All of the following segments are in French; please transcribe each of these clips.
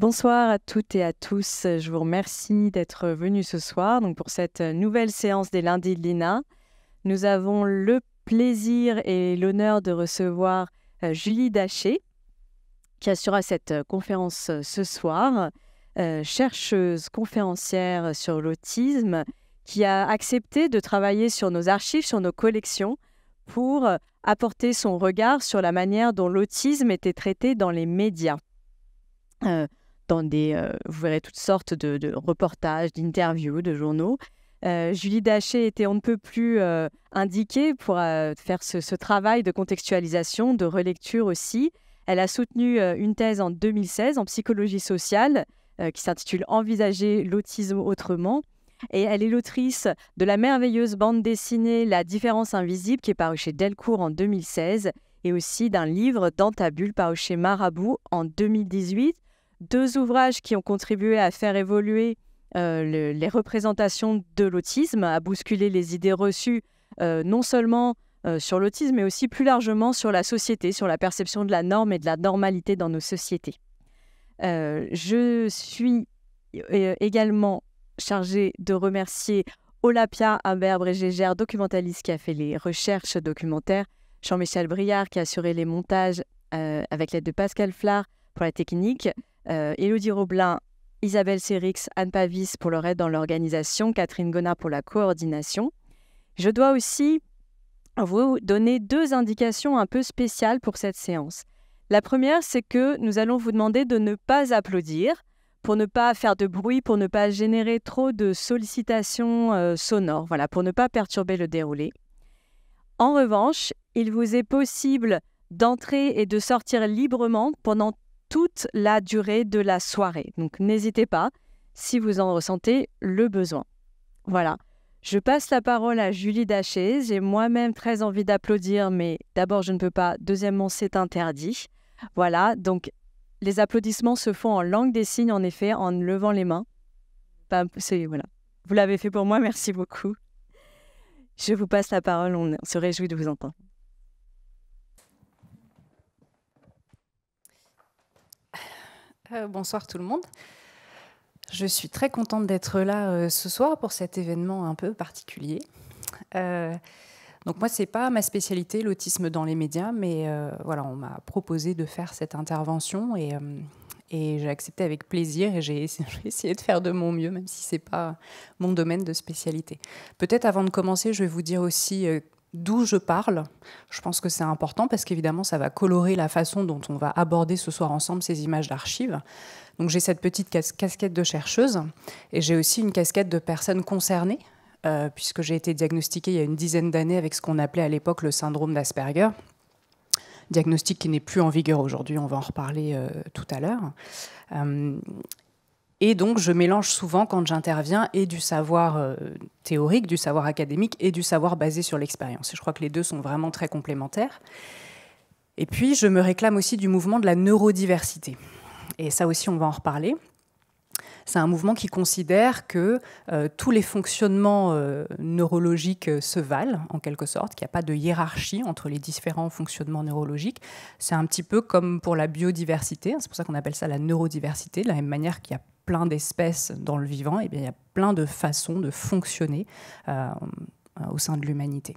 Bonsoir à toutes et à tous. Je vous remercie d'être venus ce soir donc pour cette nouvelle séance des lundis de l'INA. Nous avons le plaisir et l'honneur de recevoir euh, Julie Daché, qui assurera cette euh, conférence euh, ce soir, chercheuse conférencière sur l'autisme, qui a accepté de travailler sur nos archives, sur nos collections, pour apporter son regard sur la manière dont l'autisme était traité dans les médias dans des, euh, vous verrez toutes sortes de, reportages, d'interviews, de journaux. Euh, Julie Daché était on ne peut plus euh, indiquée pour euh, faire ce, travail de contextualisation, de relecture aussi. Elle a soutenu une thèse en 2016 en psychologie sociale qui s'intitule Envisager l'autisme autrement. Et elle est l'autrice de la merveilleuse bande dessinée La différence invisible qui est parue chez Delcourt en 2016 et aussi d'un livre Dans ta bulle paru chez Marabout en 2018 deux ouvrages qui ont contribué à faire évoluer euh, les représentations de l'autisme, à bousculer les idées reçues, euh, non seulement euh, sur l'autisme, mais aussi plus largement sur la société, sur la perception de la norme et de la normalité dans nos sociétés. je suis également chargée de remercier Olapia Humbert Brégégère, documentaliste qui a fait les recherches documentaires, Jean-Michel Briard qui a assuré les montages avec l'aide de Pascal Flard pour la technique, Elodie euh, Roblin, Isabelle Sérix, Anne Pavis pour leur aide dans l'organisation, Catherine Gonard pour la coordination. Je dois aussi vous donner deux indications un peu spéciales pour cette séance. La première, c'est que nous allons vous demander de ne pas applaudir pour ne pas faire de bruit, pour ne pas générer trop de sollicitations euh, sonores, voilà, pour ne pas perturber le déroulé. En revanche, il vous est possible d'entrer et de sortir librement pendant toute la durée de la soirée. Donc n'hésitez pas si vous en ressentez le besoin. Voilà. Je passe la parole à Julie Daché. J'ai moi-même très envie d'applaudir, mais d'abord je ne peux pas, deuxièmement c'est interdit. Voilà, donc les applaudissements se font en langue des signes, en effet, en levant les mains. voilà. Vous l'avez fait pour moi, merci beaucoup. Je vous passe la parole, on se réjouit de vous entendre. Euh, bonsoir tout le monde. Je suis très contente d'être là euh, ce soir pour cet événement un peu particulier. Euh, donc moi, c'est pas ma spécialité, l'autisme dans les médias, mais voilà, on m'a proposé de faire cette intervention et, et j'ai accepté avec plaisir et j'ai essayé de faire de mon mieux, même si c'est pas mon domaine de spécialité. Peut-être avant de commencer, je vais vous dire aussi d'où je parle. Je pense que c'est important parce qu'évidemment, ça va colorer la façon dont on va aborder ce soir ensemble ces images d'archives. Donc j'ai cette petite casquette de chercheuse et j'ai aussi une casquette de personne concernée. Euh, puisque j'ai été diagnostiquée il y a une dizaine d'années avec ce qu'on appelait à l'époque le syndrome d'Asperger, diagnostic qui n'est plus en vigueur aujourd'hui, on va en reparler euh, tout à l'heure. Euh, et donc, je mélange souvent, quand j'interviens, et du savoir euh, théorique, du savoir académique, et du savoir basé sur l'expérience. Je crois que les deux sont vraiment très complémentaires. Et puis, je me réclame aussi du mouvement de la neurodiversité. Et ça aussi, on va en reparler. C'est un mouvement qui considère que euh, tous les fonctionnements euh, neurologiques se valent, en quelque sorte, qu'il n'y a pas de hiérarchie entre les différents fonctionnements neurologiques. C'est un petit peu comme pour la biodiversité, c'est pour ça qu'on appelle ça la neurodiversité, de la même manière qu'il n'y a plein d'espèces dans le vivant, et eh bien, il y a plein de façons de fonctionner euh, au sein de l'humanité.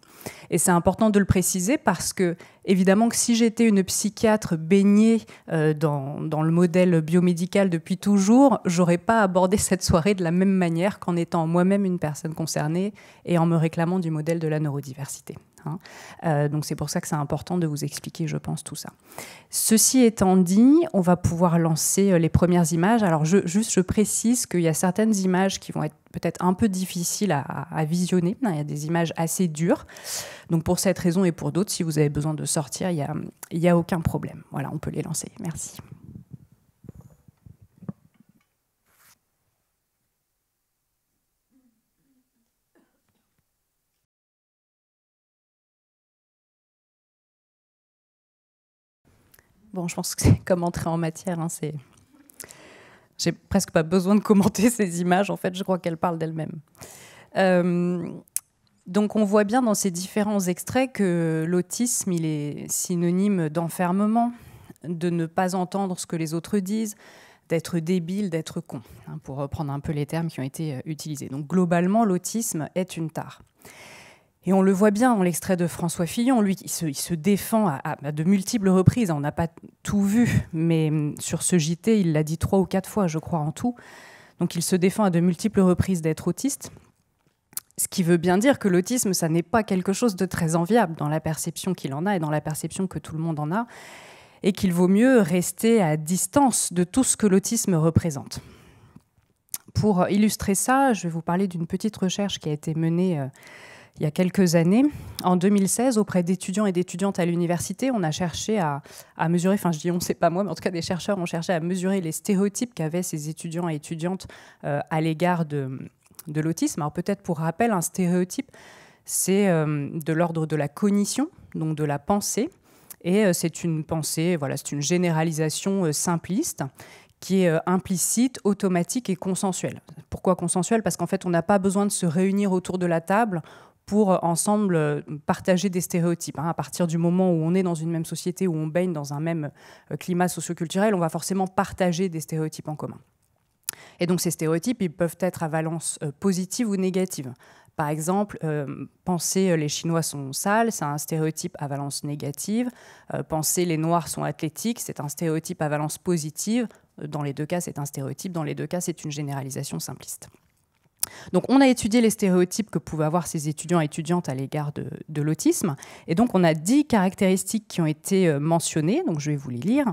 Et c'est important de le préciser parce que, évidemment, que si j'étais une psychiatre baignée euh, dans, dans, le modèle biomédical depuis toujours, j'aurais pas abordé cette soirée de la même manière qu'en étant moi-même une personne concernée et en me réclamant du modèle de la neurodiversité. Hein. Euh, donc c'est pour ça que c'est important de vous expliquer, je pense, tout ça. Ceci étant dit, on va pouvoir lancer euh, les premières images. Alors je, juste, je précise qu'il y a certaines images qui vont être peut-être un peu difficiles à, visionner. Hein. Il y a des images assez dures. Donc pour cette raison et pour d'autres, si vous avez besoin de sortir, il n'y y a aucun problème. Voilà, on peut les lancer. Merci. Bon, je pense que c'est comme entrer en matière. Hein, c'est... J'ai presque pas besoin de commenter ces images. En fait, je crois qu'elles parlent d'elles-mêmes. Euh, donc, on voit bien dans ces différents extraits que l'autisme, il est synonyme d'enfermement, de ne pas entendre ce que les autres disent, d'être débile, d'être con, hein, pour reprendre un peu les termes qui ont été euh, utilisés. Donc, globalement, l'autisme est une tare. Et on le voit bien dans l'extrait de François Fillon, lui, il se, défend à, de multiples reprises. On n'a pas tout vu, mais hum, sur ce JT, il l'a dit trois ou quatre fois, je crois, en tout. Donc il se défend à de multiples reprises d'être autiste. Ce qui veut bien dire que l'autisme, ça n'est pas quelque chose de très enviable dans la perception qu'il en a et dans la perception que tout le monde en a, et qu'il vaut mieux rester à distance de tout ce que l'autisme représente. Pour illustrer ça, je vais vous parler d'une petite recherche qui a été menée. Euh, il y a quelques années. En 2016, auprès d'étudiants et d'étudiantes à l'université, on a cherché à, mesurer, enfin je dis on, c'est pas moi, mais en tout cas des chercheurs ont cherché à mesurer les stéréotypes qu'avaient ces étudiants et étudiantes euh, à l'égard de, l'autisme. Alors peut-être pour rappel, un stéréotype, c'est euh, de l'ordre de la cognition, donc de la pensée. Et euh, c'est une pensée, voilà, c'est une généralisation simpliste qui est implicite, automatique et consensuelle. Pourquoi consensuelle Parce qu'en fait, on n'a pas besoin de se réunir autour de la table pour euh, ensemble euh, partager des stéréotypes. Hein. À partir du moment où on est dans une même société, où on baigne dans un même euh, climat socioculturel, on va forcément partager des stéréotypes en commun. Et donc ces stéréotypes, ils peuvent être à valence positive ou négative. Par exemple, penser les Chinois sont sales, c'est un stéréotype à valence négative. penser les Noirs sont athlétiques, c'est un stéréotype à valence positive. Dans les deux cas, c'est un stéréotype. Dans les deux cas, c'est une généralisation simpliste. Donc on a étudié les stéréotypes que pouvaient avoir ces étudiants et étudiantes à l'égard de, l'autisme. Et donc on a dix caractéristiques qui ont été euh, mentionnées, donc je vais vous les lire.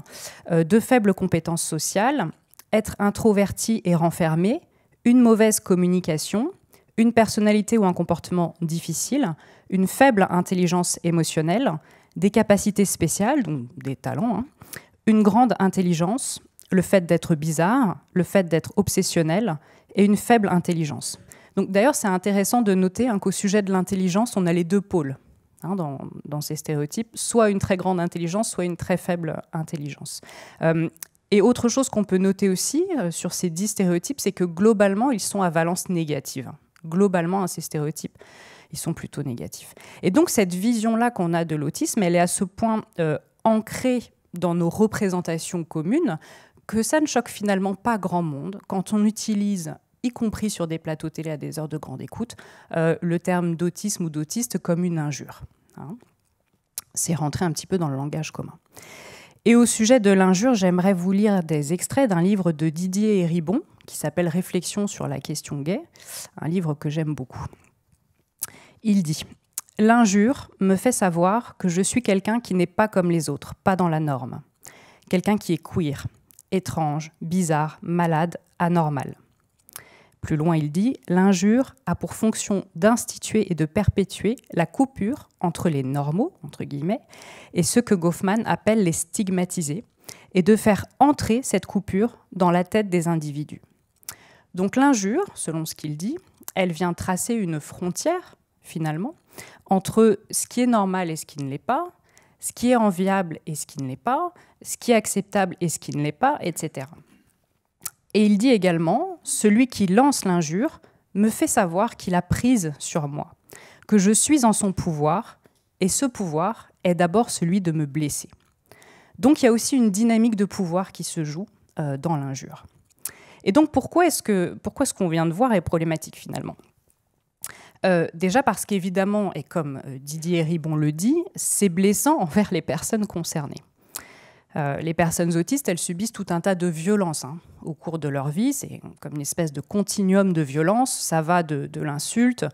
Euh, de faibles compétences sociales, être introverti et renfermé, une mauvaise communication, une personnalité ou un comportement difficile, une faible intelligence émotionnelle, des capacités spéciales, donc des talents, hein, une grande intelligence, le fait d'être bizarre, le fait d'être obsessionnel, et une faible intelligence. Donc d'ailleurs, c'est intéressant de noter hein, qu'au sujet de l'intelligence, on a les deux pôles hein, dans, ces stéréotypes, soit une très grande intelligence, soit une très faible intelligence. Euh, et autre chose qu'on peut noter aussi euh, sur ces dix stéréotypes, c'est que globalement, ils sont à valence négative. Globalement, hein, ces stéréotypes, ils sont plutôt négatifs. Et donc cette vision-là qu'on a de l'autisme, elle est à ce point euh, ancrée dans nos représentations communes que ça ne choque finalement pas grand monde quand on utilise y compris sur des plateaux télé à des heures de grande écoute, euh, le terme d'autisme ou d'autiste comme une injure. Hein. C'est rentré un petit peu dans le langage commun. Et au sujet de l'injure, j'aimerais vous lire des extraits d'un livre de Didier Héribon qui s'appelle Réflexion sur la question gay, un livre que j'aime beaucoup. Il dit L'injure me fait savoir que je suis quelqu'un qui n'est pas comme les autres, pas dans la norme, quelqu'un qui est queer, étrange, bizarre, malade, anormal. Plus loin, il dit L'injure a pour fonction d'instituer et de perpétuer la coupure entre les normaux, entre guillemets, et ce que Goffman appelle les stigmatisés, et de faire entrer cette coupure dans la tête des individus. Donc l'injure, selon ce qu'il dit, elle vient tracer une frontière, finalement, entre ce qui est normal et ce qui ne l'est pas, ce qui est enviable et ce qui ne l'est pas, ce qui est acceptable et ce qui ne l'est pas, etc. Et il dit également, celui qui lance l'injure me fait savoir qu'il a prise sur moi, que je suis en son pouvoir, et ce pouvoir est d'abord celui de me blesser. Donc il y a aussi une dynamique de pouvoir qui se joue euh, dans l'injure. Et donc pourquoi est-ce que pourquoi ce qu'on vient de voir est problématique finalement euh, déjà parce qu'évidemment, et comme euh, Didier Ribon le dit, c'est blessant envers les personnes concernées. Euh, les personnes autistes, elles subissent tout un tas de violences hein, au cours de leur vie. C'est comme une espèce de continuum de violences. Ça va de l'insulte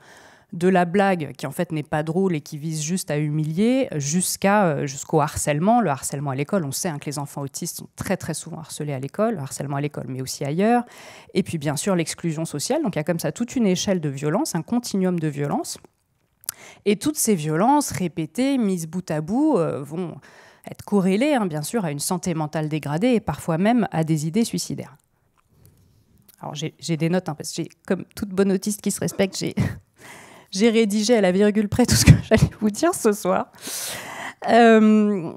de la blague qui en fait n'est pas drôle et qui vise juste à humilier, jusqu'à euh, jusqu'au harcèlement, le harcèlement à l'école. On sait hein, que les enfants autistes sont très très souvent harcelés à l'école, harcèlement à l'école, mais aussi ailleurs. Et puis bien sûr l'exclusion sociale. Donc il y a comme ça toute une échelle de violence, un continuum de violence. Et toutes ces violences répétées, mises bout à bout, euh, vont être corrélées hein, bien sûr à une santé mentale dégradée et parfois même à des idées suicidaires. Alors j'ai des notes, hein, parce que comme toute bonne autiste qui se respecte, j'ai j'ai rédigé à la virgule près tout ce que j'allais vous dire ce soir. Euh,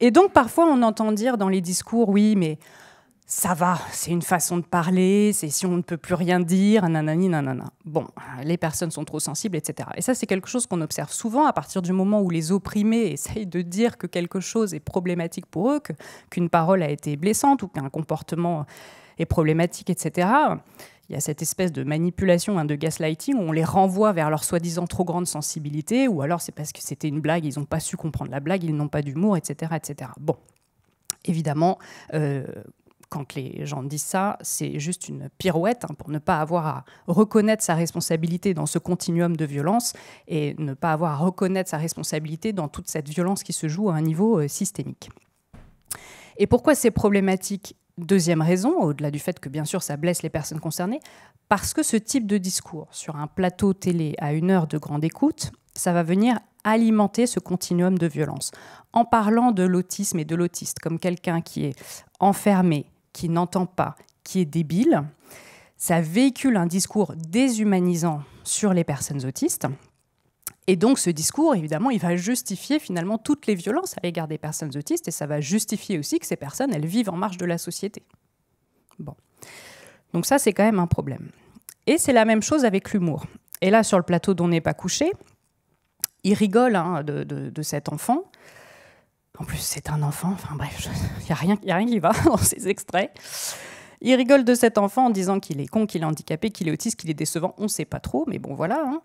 et donc parfois on entend dire dans les discours, oui, mais ça va, c'est une façon de parler, c'est si on ne peut plus rien dire, nanani, nanana. Bon, les personnes sont trop sensibles, etc. Et ça, c'est quelque chose qu'on observe souvent à partir du moment où les opprimés essayent de dire que quelque chose est problématique pour eux, qu'une parole a été blessante ou qu'un comportement est problématique, etc il y a cette espèce de manipulation, hein, de gaslighting, où on les renvoie vers leur soi-disant trop grande sensibilité, ou alors c'est parce que c'était une blague, ils n'ont pas su comprendre la blague, ils n'ont pas d'humour, etc., etc. Bon, évidemment, euh, quand les gens disent ça, c'est juste une pirouette hein, pour ne pas avoir à reconnaître sa responsabilité dans ce continuum de violence et ne pas avoir à reconnaître sa responsabilité dans toute cette violence qui se joue à un niveau euh, systémique. Et pourquoi ces problématiques Deuxième raison, au-delà du fait que bien sûr ça blesse les personnes concernées, parce que ce type de discours sur un plateau télé à une heure de grande écoute, ça va venir alimenter ce continuum de violence. En parlant de l'autisme et de l'autiste comme quelqu'un qui est enfermé, qui n'entend pas, qui est débile, ça véhicule un discours déshumanisant sur les personnes autistes et donc ce discours, évidemment, il va justifier finalement toutes les violences à l'égard des personnes autistes et ça va justifier aussi que ces personnes, elles vivent en marge de la société. Bon. Donc ça, c'est quand même un problème. Et c'est la même chose avec l'humour. Et là, sur le plateau dont n'est pas couché, il rigole hein, de, cet enfant. En plus, c'est un enfant. Enfin bref, il n'y a, rien, y a rien qui va dans ces extraits. Il rigole de cet enfant en disant qu'il est con, qu'il est handicapé, qu'il est autiste, qu'il est décevant. On ne sait pas trop, mais bon, voilà. Hein.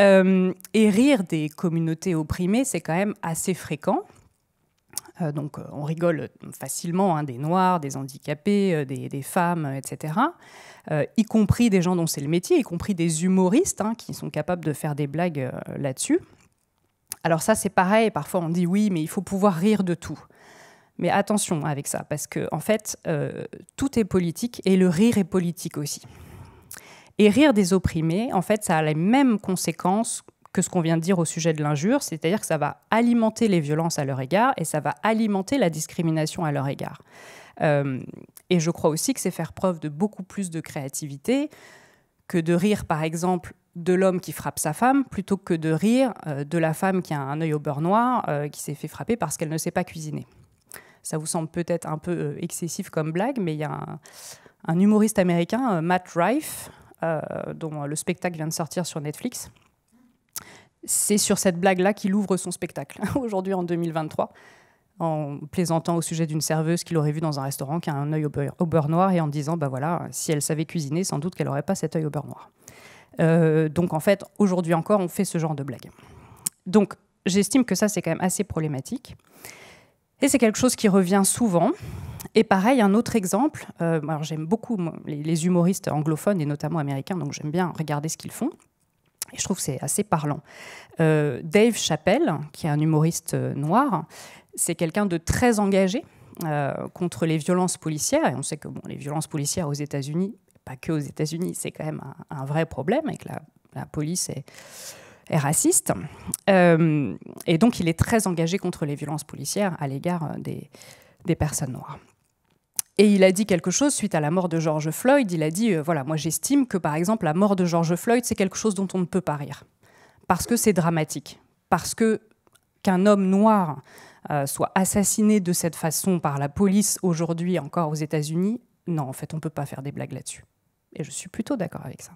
Euh, et rire des communautés opprimées, c'est quand même assez fréquent. Euh, donc, euh, on rigole facilement hein, des noirs, des handicapés, des, femmes, etc. y compris des gens dont c'est le métier, y compris des humoristes hein, qui sont capables de faire des blagues là-dessus. Alors ça, c'est pareil, parfois on dit oui, mais il faut pouvoir rire de tout. Mais attention avec ça, parce que en fait, euh, tout est politique et le rire est politique aussi. Et rire des opprimés, en fait, ça a les mêmes conséquences que ce qu'on vient de dire au sujet de l'injure, c'est-à-dire que ça va alimenter les violences à leur égard et ça va alimenter la discrimination à leur égard. Euh, et je crois aussi que c'est faire preuve de beaucoup plus de créativité que de rire, par exemple, de l'homme qui frappe sa femme, plutôt que de rire euh, de la femme qui a un œil au beurre noir, qui s'est fait frapper parce qu'elle ne sait pas cuisiner ça vous semble peut-être un peu euh, excessif comme blague, mais il y a un, humoriste américain, euh, Matt Rife, euh, dont le spectacle vient de sortir sur Netflix. C'est sur cette blague-là qu'il ouvre son spectacle, aujourd'hui en 2023, en plaisantant au sujet d'une serveuse qu'il aurait vue dans un restaurant qui a un œil au beurre, noir et en disant, bah voilà, si elle savait cuisiner, sans doute qu'elle n'aurait pas cet œil au beurre noir. donc en fait, aujourd'hui encore, on fait ce genre de blague. Donc j'estime que ça, c'est quand même assez problématique. Et c'est quelque chose qui revient souvent. Et pareil, un autre exemple, euh, j'aime beaucoup les, humoristes anglophones et notamment américains, donc j'aime bien regarder ce qu'ils font. Et je trouve que c'est assez parlant. Euh, Dave Chappelle, qui est un humoriste euh, noir, c'est quelqu'un de très engagé contre les violences policières. Et on sait que les violences policières aux États-Unis, pas que aux États-Unis, c'est quand même un, vrai problème avec la police est, est raciste. Euh, et donc, il est très engagé contre les violences policières à l'égard euh, des, personnes noires. Et il a dit quelque chose suite à la mort de George Floyd. Il a dit, euh, voilà, moi j'estime que par exemple la mort de George Floyd, c'est quelque chose dont on ne peut pas rire. Parce que c'est dramatique. Parce que qu'un homme noir soit assassiné de cette façon par la police aujourd'hui encore aux États-Unis, non, en fait, on ne peut pas faire des blagues là-dessus. Et je suis plutôt d'accord avec ça.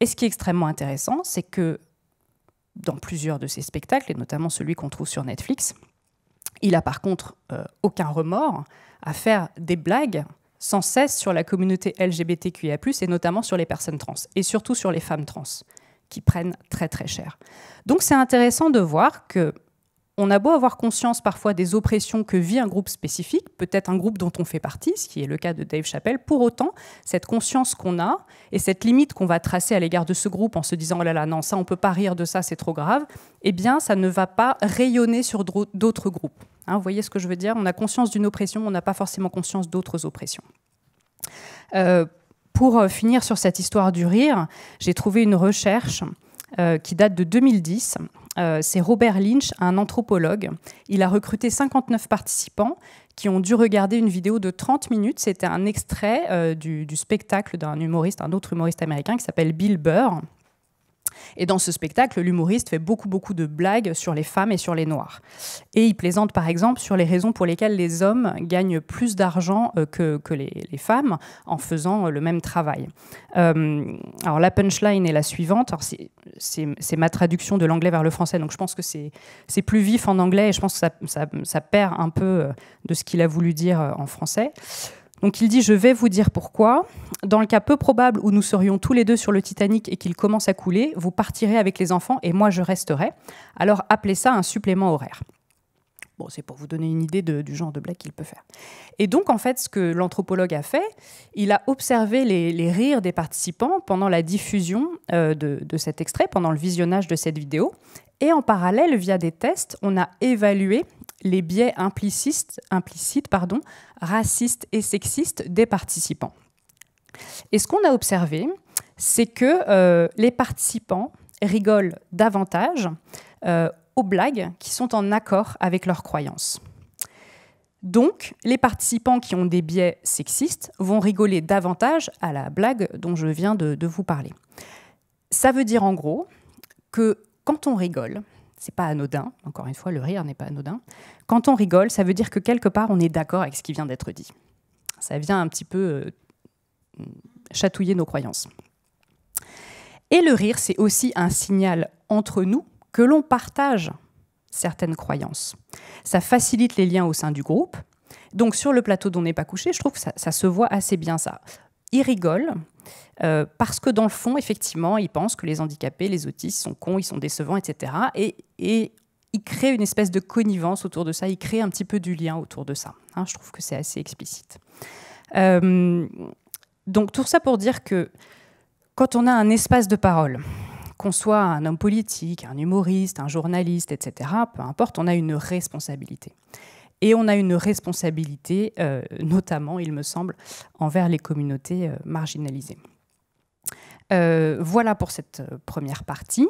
Et ce qui est extrêmement intéressant, c'est que dans plusieurs de ses spectacles, et notamment celui qu'on trouve sur Netflix, il a par contre euh, aucun remords à faire des blagues sans cesse sur la communauté LGBTQIA+, et notamment sur les personnes trans, et surtout sur les femmes trans, qui prennent très très cher. Donc c'est intéressant de voir que on a beau avoir conscience parfois des oppressions que vit un groupe spécifique, peut-être un groupe dont on fait partie, ce qui est le cas de Dave Chappelle, pour autant, cette conscience qu'on a et cette limite qu'on va tracer à l'égard de ce groupe en se disant oh là là, non, ça on peut pas rire de ça, c'est trop grave, eh bien ça ne va pas rayonner sur d'autres groupes. Hein, vous voyez ce que je veux dire On a conscience d'une oppression, on n'a pas forcément conscience d'autres oppressions. Euh, pour euh, finir sur cette histoire du rire, j'ai trouvé une recherche euh, qui date de 2010 euh, c'est Robert Lynch, un anthropologue. Il a recruté 59 participants qui ont dû regarder une vidéo de 30 minutes. C'était un extrait euh, du, spectacle d'un humoriste, un autre humoriste américain qui s'appelle Bill Burr. Et dans ce spectacle, l'humoriste fait beaucoup, beaucoup de blagues sur les femmes et sur les noirs. Et il plaisante par exemple sur les raisons pour lesquelles les hommes gagnent plus d'argent euh, que, les, femmes en faisant euh, le même travail. Euh, alors la punchline est la suivante. C'est ma traduction de l'anglais vers le français, donc je pense que c'est plus vif en anglais et je pense que ça, ça perd un peu de ce qu'il a voulu dire en français. Donc il dit Je vais vous dire pourquoi. Dans le cas peu probable où nous serions tous les deux sur le Titanic et qu'il commence à couler, vous partirez avec les enfants et moi je resterai. Alors appelez ça un supplément horaire. Bon, c'est pour vous donner une idée du genre de blague qu'il peut faire. Et donc, en fait, ce que l'anthropologue a fait, il a observé les, rires des participants pendant la diffusion euh, de cet extrait, pendant le visionnage de cette vidéo. Et en parallèle, via des tests, on a évalué les biais implicites, implicites pardon, racistes et sexistes des participants. Et ce qu'on a observé, c'est que euh, les participants rigolent davantage euh, aux blagues qui sont en accord avec leurs croyances. Donc, les participants qui ont des biais sexistes vont rigoler davantage à la blague dont je viens de vous parler. Ça veut dire en gros que quand on rigole, c'est pas anodin. Encore une fois, le rire n'est pas anodin. Quand on rigole, ça veut dire que quelque part, on est d'accord avec ce qui vient d'être dit. Ça vient un petit peu euh, chatouiller nos croyances. Et le rire, c'est aussi un signal entre nous que l'on partage certaines croyances. Ça facilite les liens au sein du groupe. Donc sur le plateau dont on n'est pas couché, je trouve que ça, ça se voit assez bien ça ils rigolent. Euh, parce que dans le fond, effectivement, ils pensent que les handicapés, les autistes sont cons, ils sont décevants, etc. Et, et ils créent une espèce de connivence autour de ça, ils créent un petit peu du lien autour de ça. Hein. je trouve que c'est assez explicite. Euh, donc tout ça pour dire que quand on a un espace de parole, qu'on soit un homme politique, un humoriste, un journaliste, etc., peu importe, on a une responsabilité. Et on a une responsabilité, euh, notamment, il me semble, envers les communautés euh, marginalisées. Euh, voilà pour cette première partie.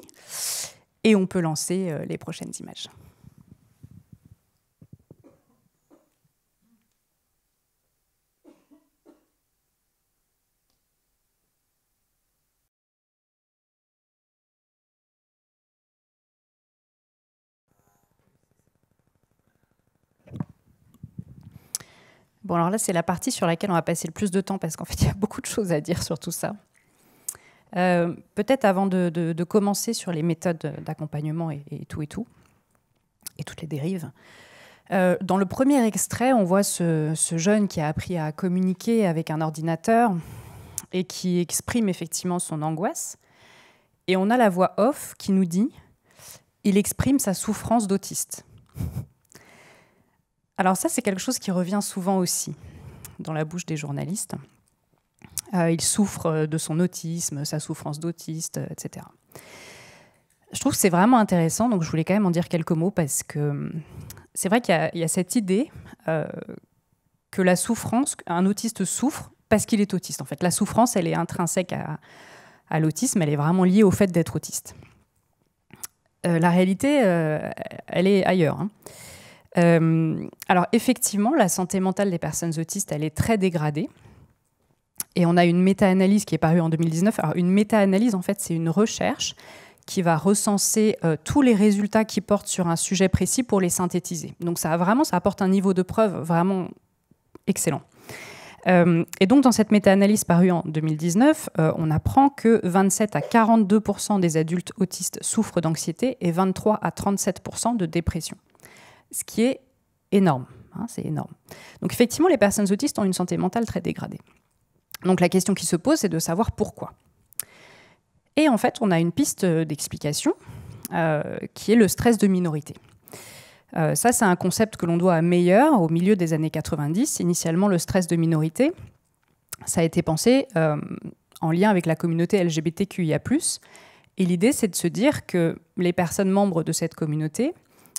Et on peut lancer les prochaines images. Bon, alors là, c'est la partie sur laquelle on va passer le plus de temps parce qu'en fait, il y a beaucoup de choses à dire sur tout ça. Euh, peut-être avant de, commencer sur les méthodes d'accompagnement et, tout et tout, et toutes les dérives. Euh, dans le premier extrait, on voit ce, ce, jeune qui a appris à communiquer avec un ordinateur et qui exprime effectivement son angoisse. Et on a la voix off qui nous dit, il exprime sa souffrance d'autiste. Alors ça, c'est quelque chose qui revient souvent aussi dans la bouche des journalistes. Euh, il souffre euh, de son autisme, sa souffrance d'autiste, euh, etc. Je trouve que c'est vraiment intéressant, donc je voulais quand même en dire quelques mots parce que hum, c'est vrai qu'il y, a cette idée que la souffrance, un autiste souffre parce qu'il est autiste. En fait, la souffrance, elle est intrinsèque à, l'autisme, elle est vraiment liée au fait d'être autiste. la réalité, elle est ailleurs. Hein. Euh, alors effectivement, la santé mentale des personnes autistes, elle est très dégradée. Et on a une méta-analyse qui est parue en 2019. Alors une méta-analyse, en fait, c'est une recherche qui va recenser euh, tous les résultats qui portent sur un sujet précis pour les synthétiser. Donc ça vraiment, ça apporte un niveau de preuve vraiment excellent. Euh, et donc dans cette méta-analyse parue en 2019, on apprend que 27 à 42 des adultes autistes souffrent d'anxiété et 23 à 37 de dépression ce qui est énorme. Hein, c'est énorme. Donc effectivement, les personnes autistes ont une santé mentale très dégradée. Donc la question qui se pose, c'est de savoir pourquoi. Et en fait, on a une piste euh, d'explication euh, qui est le stress de minorité. Euh, ça, c'est un concept que l'on doit à Meyer au milieu des années 90. Initialement, le stress de minorité, ça a été pensé en lien avec la communauté LGBTQIA. Et l'idée, c'est de se dire que les personnes membres de cette communauté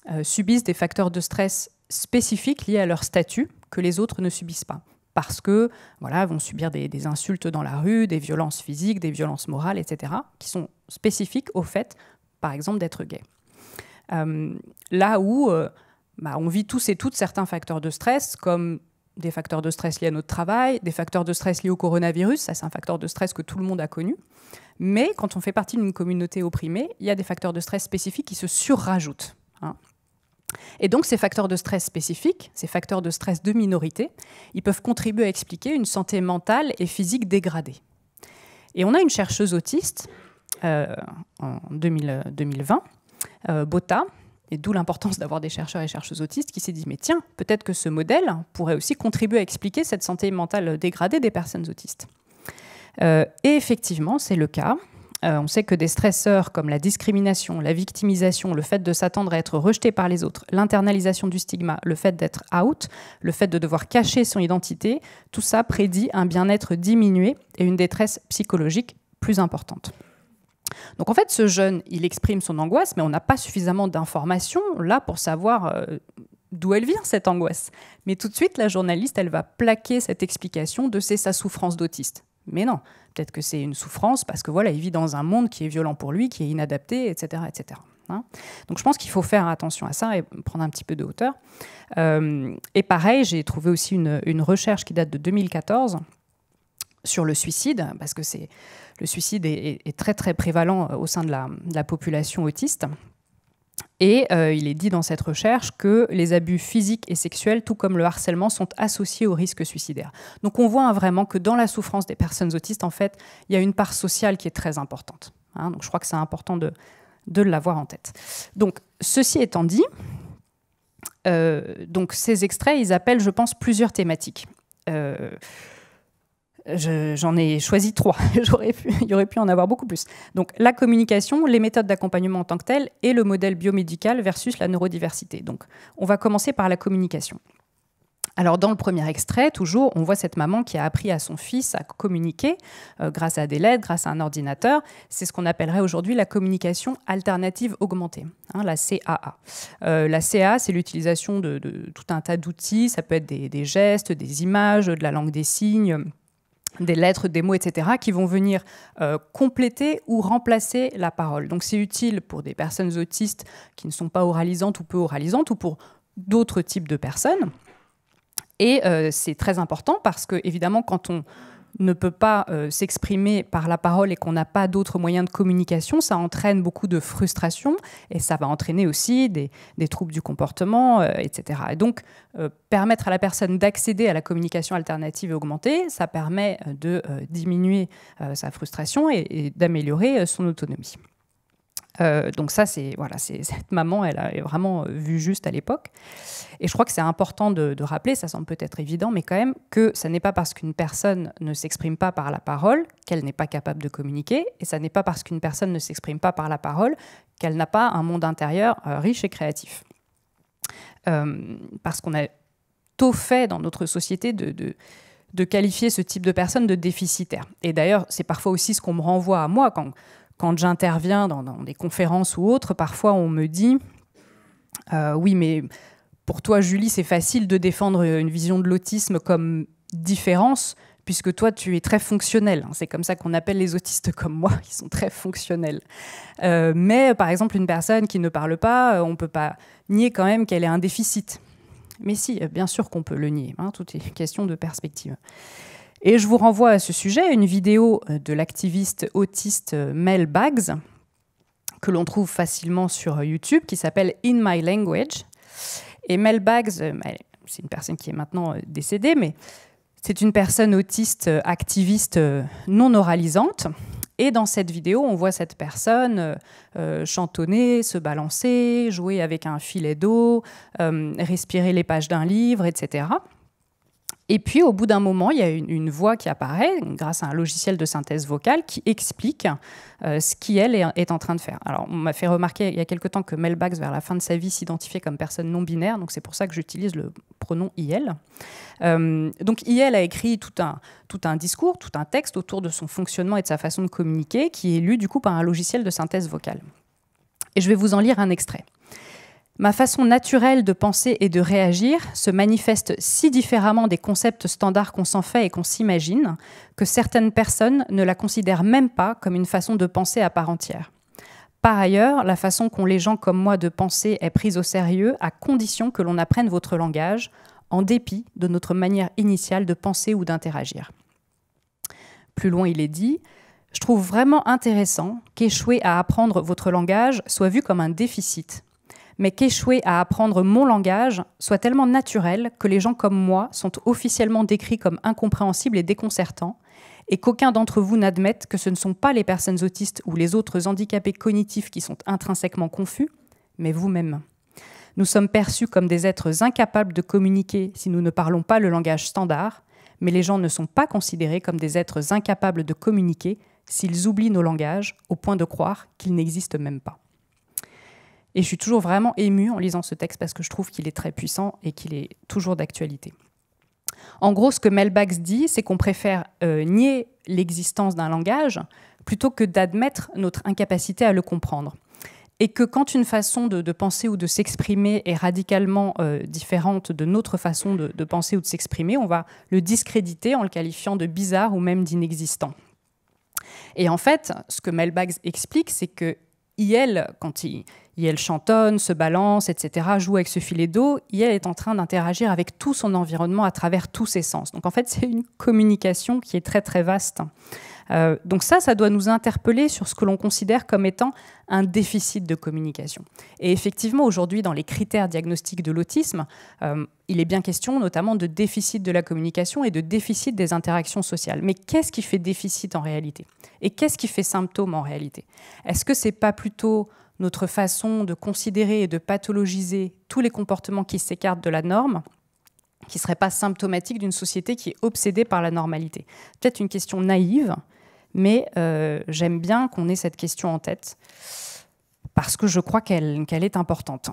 euh, subissent des facteurs de stress spécifiques liés à leur statut que les autres ne subissent pas parce que voilà vont subir des, insultes dans la rue, des violences physiques, des violences morales, etc., qui sont spécifiques au fait, par exemple, d'être gay. Euh, là où euh, bah, on vit tous et toutes certains facteurs de stress, comme des facteurs de stress liés à notre travail, des facteurs de stress liés au coronavirus, ça c'est un facteur de stress que tout le monde a connu. Mais quand on fait partie d'une communauté opprimée, il y a des facteurs de stress spécifiques qui se surrajoutent. Hein. Et donc ces facteurs de stress spécifiques, ces facteurs de stress de minorité, ils peuvent contribuer à expliquer une santé mentale et physique dégradée. Et on a une chercheuse autiste euh, en 2020, euh, BOTA, et d'où l'importance d'avoir des chercheurs et chercheuses autistes, qui s'est dit, mais tiens, peut-être que ce modèle pourrait aussi contribuer à expliquer cette santé mentale dégradée des personnes autistes. Euh, et effectivement, c'est le cas. Euh, on sait que des stresseurs comme la discrimination, la victimisation, le fait de s'attendre à être rejeté par les autres, l'internalisation du stigma, le fait d'être out, le fait de devoir cacher son identité, tout ça prédit un bien-être diminué et une détresse psychologique plus importante. Donc en fait, ce jeune, il exprime son angoisse, mais on n'a pas suffisamment d'informations là pour savoir euh, d'où elle vient cette angoisse. Mais tout de suite, la journaliste, elle va plaquer cette explication de c'est sa souffrance d'autiste. Mais non, peut-être que c'est une souffrance parce que voilà, il vit dans un monde qui est violent pour lui, qui est inadapté, etc. etc. Hein. Donc je pense qu'il faut faire attention à ça et prendre un petit peu de hauteur. Euh, et pareil, j'ai trouvé aussi une, recherche qui date de 2014 sur le suicide, parce que c'est le suicide est, très très prévalent au sein de la population autiste. Et euh, il est dit dans cette recherche que les abus physiques et sexuels, tout comme le harcèlement, sont associés au risque suicidaire. Donc on voit hein, vraiment que dans la souffrance des personnes autistes, en fait, il y a une part sociale qui est très importante. Hein. donc je crois que c'est important de, de l'avoir en tête. Donc ceci étant dit, euh, donc ces extraits, ils appellent, je pense, plusieurs thématiques. Euh, j'en ai choisi trois. J'aurais pu, il y aurait pu en avoir beaucoup plus. Donc la communication, les méthodes d'accompagnement en tant que telles et le modèle biomédical versus la neurodiversité. Donc on va commencer par la communication. Alors dans le premier extrait, toujours, on voit cette maman qui a appris à son fils à communiquer euh, grâce à des lettres, grâce à un ordinateur. C'est ce qu'on appellerait aujourd'hui la communication alternative augmentée, hein, la CAA. Euh, la CAA, c'est l'utilisation de, tout un tas d'outils, ça peut être des, gestes, des images, de la langue des signes des lettres, des mots, etc., qui vont venir euh, compléter ou remplacer la parole. Donc c'est utile pour des personnes autistes qui ne sont pas oralisantes ou peu oralisantes, ou pour d'autres types de personnes. Et euh, c'est très important parce que, évidemment, quand on ne peut pas euh, s'exprimer par la parole et qu'on n'a pas d'autres moyens de communication, ça entraîne beaucoup de frustration et ça va entraîner aussi des, troubles du comportement, euh, etc. Et donc, euh, permettre à la personne d'accéder à la communication alternative et augmentée, ça permet de diminuer sa frustration et d'améliorer son autonomie. Euh, donc ça, c'est voilà, cette maman, elle a vraiment euh, vu juste à l'époque. Et je crois que c'est important de, rappeler, ça semble peut-être évident, mais quand même que ça n'est pas parce qu'une personne ne s'exprime pas par la parole qu'elle n'est pas capable de communiquer, et ça n'est pas parce qu'une personne ne s'exprime pas par la parole qu'elle n'a pas un monde intérieur euh, riche et créatif. parce qu'on a tôt fait dans notre société de, de qualifier ce type de personne de déficitaire. Et d'ailleurs, c'est parfois aussi ce qu'on me renvoie à moi quand, quand j'interviens dans, des conférences ou autres, parfois on me dit euh, Oui, mais pour toi, Julie, c'est facile de défendre une vision de l'autisme comme différence, puisque toi, tu es très fonctionnel. Hein, c'est comme ça qu'on appelle les autistes comme moi, qui sont très fonctionnels. Euh, mais par exemple, une personne qui ne parle pas, euh, on ne peut pas nier quand même qu'elle ait un déficit. Mais si, bien sûr qu'on peut le nier. Hein, tout est question de perspective. Et je vous renvoie à ce sujet une vidéo euh, de l'activiste autiste euh, Mel Baggs, que l'on trouve facilement sur YouTube, qui s'appelle In My Language. Et Mel Baggs, euh, bah, c'est une personne qui est maintenant décédée, mais c'est une personne autiste, activiste non oralisante. Et dans cette vidéo, on voit cette personne chantonner, se balancer, jouer avec un filet d'eau, respirer les pages d'un livre, etc. Et puis, au bout d'un moment, il y a une, voix qui apparaît grâce à un logiciel de synthèse vocale qui explique euh, ce qui, est, en train de faire. Alors, on m'a fait remarquer il y a quelque temps que Melbax, vers la fin de sa vie, s'identifiait comme personne non binaire, donc c'est pour ça que j'utilise le pronom IL. Euh, donc, IL a écrit tout un, tout un discours, tout un texte autour de son fonctionnement et de sa façon de communiquer, qui est lu du coup par un logiciel de synthèse vocale. Et je vais vous en lire un extrait. Ma façon naturelle de penser et de réagir se manifeste si différemment des concepts standards qu'on s'en fait et qu'on s'imagine que certaines personnes ne la considèrent même pas comme une façon de penser à part entière. Par ailleurs, la façon qu'ont les gens comme moi de penser est prise au sérieux à condition que l'on apprenne votre langage, en dépit de notre manière initiale de penser ou d'interagir. Plus loin, il est dit, je trouve vraiment intéressant qu'échouer à apprendre votre langage soit vu comme un déficit mais qu'échouer à apprendre mon langage soit tellement naturel que les gens comme moi sont officiellement décrits comme incompréhensibles et déconcertants, et qu'aucun d'entre vous n'admette que ce ne sont pas les personnes autistes ou les autres handicapés cognitifs qui sont intrinsèquement confus, mais vous-même. Nous sommes perçus comme des êtres incapables de communiquer si nous ne parlons pas le langage standard, mais les gens ne sont pas considérés comme des êtres incapables de communiquer s'ils oublient nos langages au point de croire qu'ils n'existent même pas. Et je suis toujours vraiment émue en lisant ce texte parce que je trouve qu'il est très puissant et qu'il est toujours d'actualité. En gros, ce que Melbax dit, c'est qu'on préfère euh, nier l'existence d'un langage plutôt que d'admettre notre incapacité à le comprendre. Et que quand une façon de, penser ou de s'exprimer est radicalement euh, différente de notre façon de, de penser ou de s'exprimer, on va le discréditer en le qualifiant de bizarre ou même d'inexistant. Et en fait, ce que Melbax explique, c'est que IL, quand il, elle chantonne, se balance, etc., joue avec ce filet d'eau. elle est en train d'interagir avec tout son environnement à travers tous ses sens. Donc en fait, c'est une communication qui est très très vaste. Euh, donc ça, ça doit nous interpeller sur ce que l'on considère comme étant un déficit de communication. Et effectivement, aujourd'hui, dans les critères diagnostiques de l'autisme, euh, il est bien question notamment de déficit de la communication et de déficit des interactions sociales. Mais qu'est-ce qui fait déficit en réalité Et qu'est-ce qui fait symptôme en réalité Est-ce que ce n'est pas plutôt notre façon de considérer et de pathologiser tous les comportements qui s'écartent de la norme, qui ne seraient pas symptomatiques d'une société qui est obsédée par la normalité. Peut-être une question naïve, mais euh, j'aime bien qu'on ait cette question en tête, parce que je crois qu'elle est importante.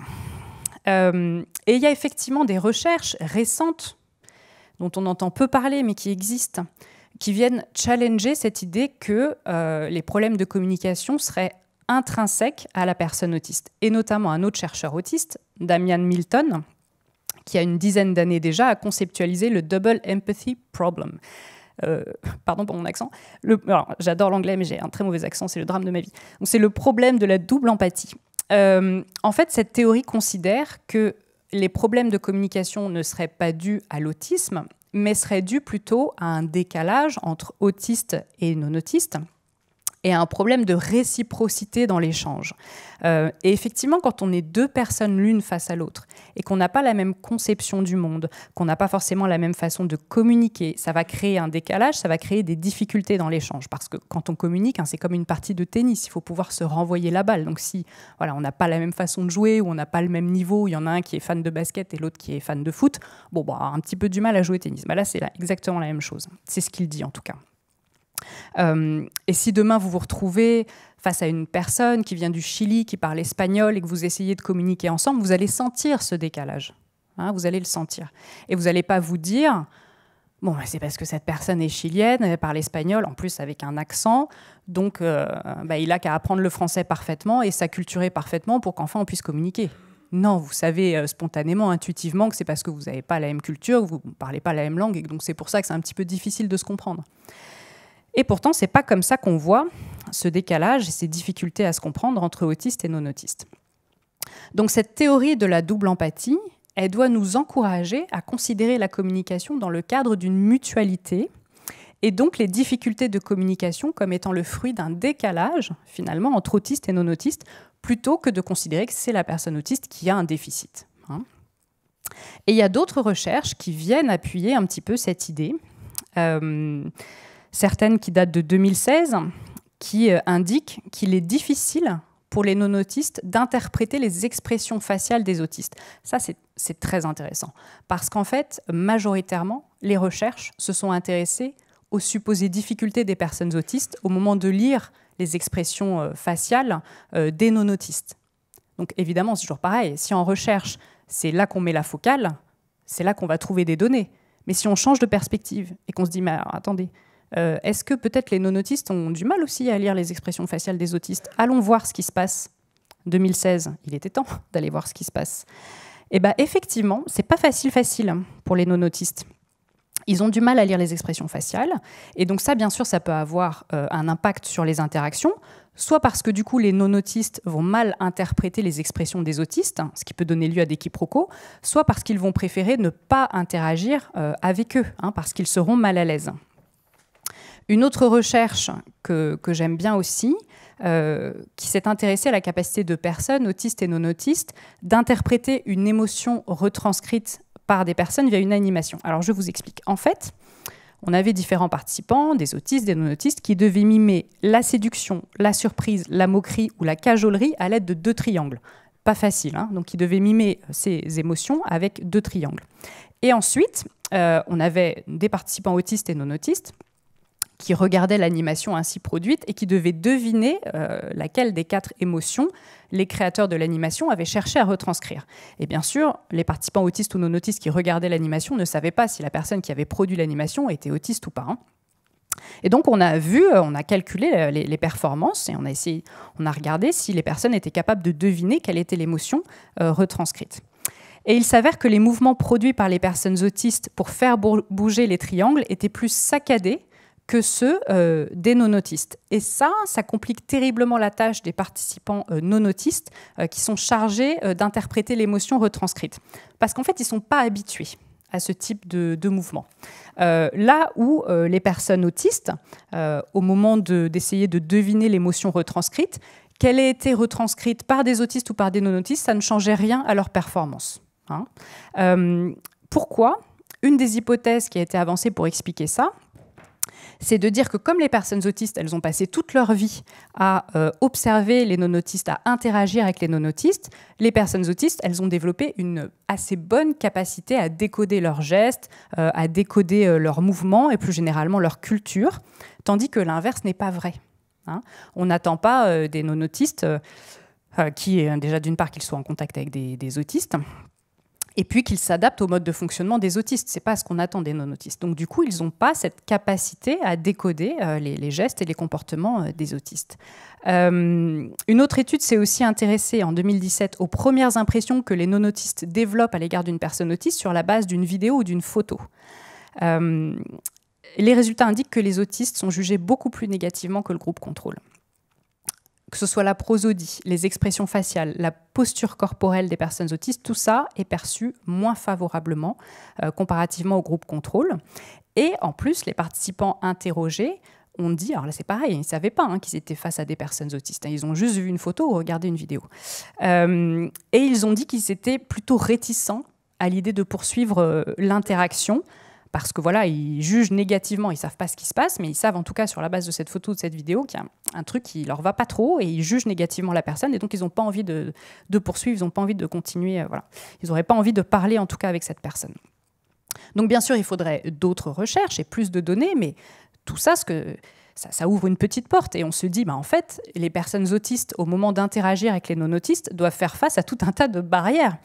Euh, et il y a effectivement des recherches récentes, dont on entend peu parler, mais qui existent, qui viennent challenger cette idée que euh, les problèmes de communication seraient intrinsèque à la personne autiste. Et notamment un autre chercheur autiste, Damian Milton, qui a une dizaine d'années déjà à conceptualiser le double empathy problem. Euh, pardon pour mon accent. J'adore l'anglais, mais j'ai un très mauvais accent, c'est le drame de ma vie. c'est le problème de la double empathie. Euh, en fait, cette théorie considère que les problèmes de communication ne seraient pas dus à l'autisme, mais seraient dus plutôt à un décalage entre autistes et non-autistes et un problème de réciprocité dans l'échange. Euh, et effectivement, quand on est deux personnes l'une face à l'autre et qu'on n'a pas la même conception du monde, qu'on n'a pas forcément la même façon de communiquer, ça va créer un décalage, ça va créer des difficultés dans l'échange. Parce que quand on communique, hein, c'est comme une partie de tennis, il faut pouvoir se renvoyer la balle. Donc si voilà, on n'a pas la même façon de jouer ou on n'a pas le même niveau, il y en a un qui est fan de basket et l'autre qui est fan de foot, bon, bah, un petit peu du mal à jouer au tennis. Bah, là, c'est exactement la même chose. C'est ce qu'il dit en tout cas. Euh, et si demain vous vous retrouvez face à une personne qui vient du Chili, qui parle espagnol et que vous essayez de communiquer ensemble, vous allez sentir ce décalage. Hein, vous allez le sentir. Et vous n'allez pas vous dire, bon, c'est parce que cette personne est chilienne, elle parle espagnol, en plus avec un accent, donc euh, bah, il a qu'à apprendre le français parfaitement et s'acculturer parfaitement pour qu'enfin on puisse communiquer. Non, vous savez euh, spontanément, intuitivement que c'est parce que vous n'avez pas la même culture, vous ne parlez pas la même langue, et donc c'est pour ça que c'est un petit peu difficile de se comprendre. Et pourtant, ce n'est pas comme ça qu'on voit ce décalage et ces difficultés à se comprendre entre autistes et non-autistes. Donc cette théorie de la double empathie, elle doit nous encourager à considérer la communication dans le cadre d'une mutualité et donc les difficultés de communication comme étant le fruit d'un décalage finalement entre autistes et non-autistes plutôt que de considérer que c'est la personne autiste qui a un déficit. Hein. Et il y a d'autres recherches qui viennent appuyer un petit peu cette idée. Euh, certaines qui datent de 2016, qui euh, indiquent qu'il est difficile pour les non-autistes d'interpréter les expressions faciales des autistes. Ça, c'est très intéressant, parce qu'en fait, majoritairement, les recherches se sont intéressées aux supposées difficultés des personnes autistes au moment de lire les expressions euh, faciales euh, des non-autistes. Donc évidemment, c'est toujours pareil, si en recherche, c'est là qu'on met la focale, c'est là qu'on va trouver des données. Mais si on change de perspective et qu'on se dit, mais attendez, euh, est-ce que peut-être les non-autistes ont du mal aussi à lire les expressions faciales des autistes Allons voir ce qui se passe. 2016, il était temps d'aller voir ce qui se passe. Et eh bien effectivement, c'est pas facile facile pour les non-autistes. Ils ont du mal à lire les expressions faciales. Et donc ça, bien sûr, ça peut avoir euh, un impact sur les interactions, soit parce que du coup les non-autistes vont mal interpréter les expressions des autistes, hein, ce qui peut donner lieu à des quiproquos, soit parce qu'ils vont préférer ne pas interagir euh, avec eux, hein, parce qu'ils seront mal à l'aise. Une autre recherche que, j'aime bien aussi, euh, qui s'est intéressée à la capacité de personnes, autistes et non-autistes, d'interpréter une émotion retranscrite par des personnes via une animation. Alors je vous explique. En fait, on avait différents participants, des autistes, des non-autistes, qui devaient mimer la séduction, la surprise, la moquerie ou la cajolerie à l'aide de deux triangles. Pas facile, hein donc ils devaient mimer ces émotions avec deux triangles. Et ensuite, euh, on avait des participants autistes et non-autistes qui regardaient l'animation ainsi produite et qui devaient deviner euh, laquelle des quatre émotions les créateurs de l'animation avaient cherché à retranscrire. Et bien sûr, les participants autistes ou non autistes qui regardaient l'animation ne savaient pas si la personne qui avait produit l'animation était autiste ou pas. Hein. Et donc on a vu, euh, on a calculé euh, les, performances et on a essayé, on a regardé si les personnes étaient capables de deviner quelle était l'émotion retranscrite. Et il s'avère que les mouvements produits par les personnes autistes pour faire bouger les triangles étaient plus saccadés que ceux euh, des non-autistes. Et ça, ça complique terriblement la tâche des participants euh, non-autistes euh, qui sont chargés d'interpréter l'émotion retranscrite. Parce qu'en fait, ils ne sont pas habitués à ce type de, mouvement. là où les personnes autistes, au moment d'essayer de, deviner l'émotion retranscrite, qu'elle ait été retranscrite par des autistes ou par des non-autistes, ça ne changeait rien à leur performance. Hein. pourquoi une des hypothèses qui a été avancée pour expliquer ça, c'est de dire que comme les personnes autistes, elles ont passé toute leur vie à euh, observer les non-autistes, à interagir avec les non-autistes, les personnes autistes, elles ont développé une assez bonne capacité à décoder leurs gestes, euh, à décoder euh, leurs mouvements et plus généralement leur culture, tandis que l'inverse n'est pas vrai. Hein. On n'attend pas des non-autistes qui, déjà d'une part, qu'ils soient en contact avec des autistes, et puis qu'ils s'adaptent au mode de fonctionnement des autistes. C'est pas ce qu'on attend des non-autistes. Donc du coup, ils n'ont pas cette capacité à décoder euh, les, gestes et les comportements euh, des autistes. Euh, une autre étude s'est aussi intéressée en 2017 aux premières impressions que les non-autistes développent à l'égard d'une personne autiste sur la base d'une vidéo ou d'une photo. les résultats indiquent que les autistes sont jugés beaucoup plus négativement que le groupe contrôle que ce soit la prosodie, les expressions faciales, la posture corporelle des personnes autistes, tout ça est perçu moins favorablement euh, comparativement au groupe contrôle. Et en plus, les participants interrogés ont dit, alors là c'est pareil, ils ne savaient pas hein, qu'ils étaient face à des personnes autistes, hein. ils ont juste vu une photo ou regardé une vidéo. Euh, et ils ont dit qu'ils étaient plutôt réticents à l'idée de poursuivre euh, l'interaction parce que voilà, ils jugent négativement, ils savent pas ce qui se passe, mais ils savent en tout cas sur la base de cette photo, de cette vidéo, qu'il y a un, truc qui leur va pas trop et ils jugent négativement la personne et donc ils n'ont pas envie de, poursuivre, ils n'ont pas envie de continuer, euh, voilà, ils n'auraient pas envie de parler en tout cas avec cette personne. Donc bien sûr, il faudrait d'autres recherches et plus de données, mais tout ça, ce que ça, ouvre une petite porte et on se dit, bah, en fait, les personnes autistes, au moment d'interagir avec les non-autistes, doivent faire face à tout un tas de barrières.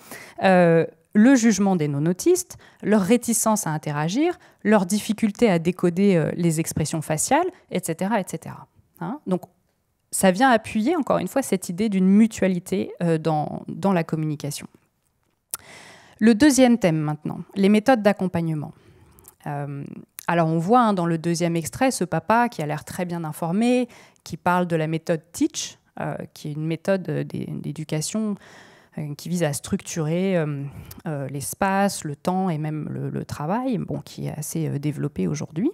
Euh, le jugement des non-autistes, leur réticence à interagir, leur difficulté à décoder euh, les expressions faciales, etc. etc. Hein? Donc, ça vient appuyer, encore une fois, cette idée d'une mutualité euh, dans, la communication. Le deuxième thème maintenant, les méthodes d'accompagnement. Euh, alors on voit hein, dans le deuxième extrait ce papa qui a l'air très bien informé, qui parle de la méthode Teach, qui est une méthode d'éducation euh, qui vise à structurer euh, euh, l'espace, le temps et même le, travail, bon, qui est assez développé aujourd'hui.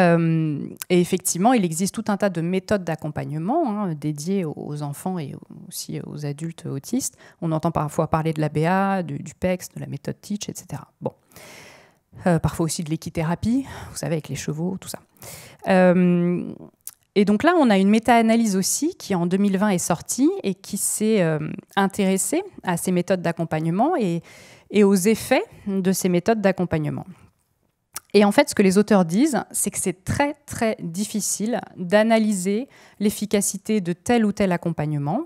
et effectivement, il existe tout un tas de méthodes d'accompagnement hein, dédiées aux enfants et aussi aux adultes autistes. On entend parfois parler de l'ABA, du, du PEX, de la méthode Teach, etc. Bon. parfois aussi de l'équithérapie, vous savez, avec les chevaux, tout ça. Euh, et donc là, on a une méta-analyse aussi qui en 2020 est sortie et qui s'est euh, intéressée à ces méthodes d'accompagnement et, aux effets de ces méthodes d'accompagnement. Et en fait, ce que les auteurs disent, c'est que c'est très très difficile d'analyser l'efficacité de tel ou tel accompagnement,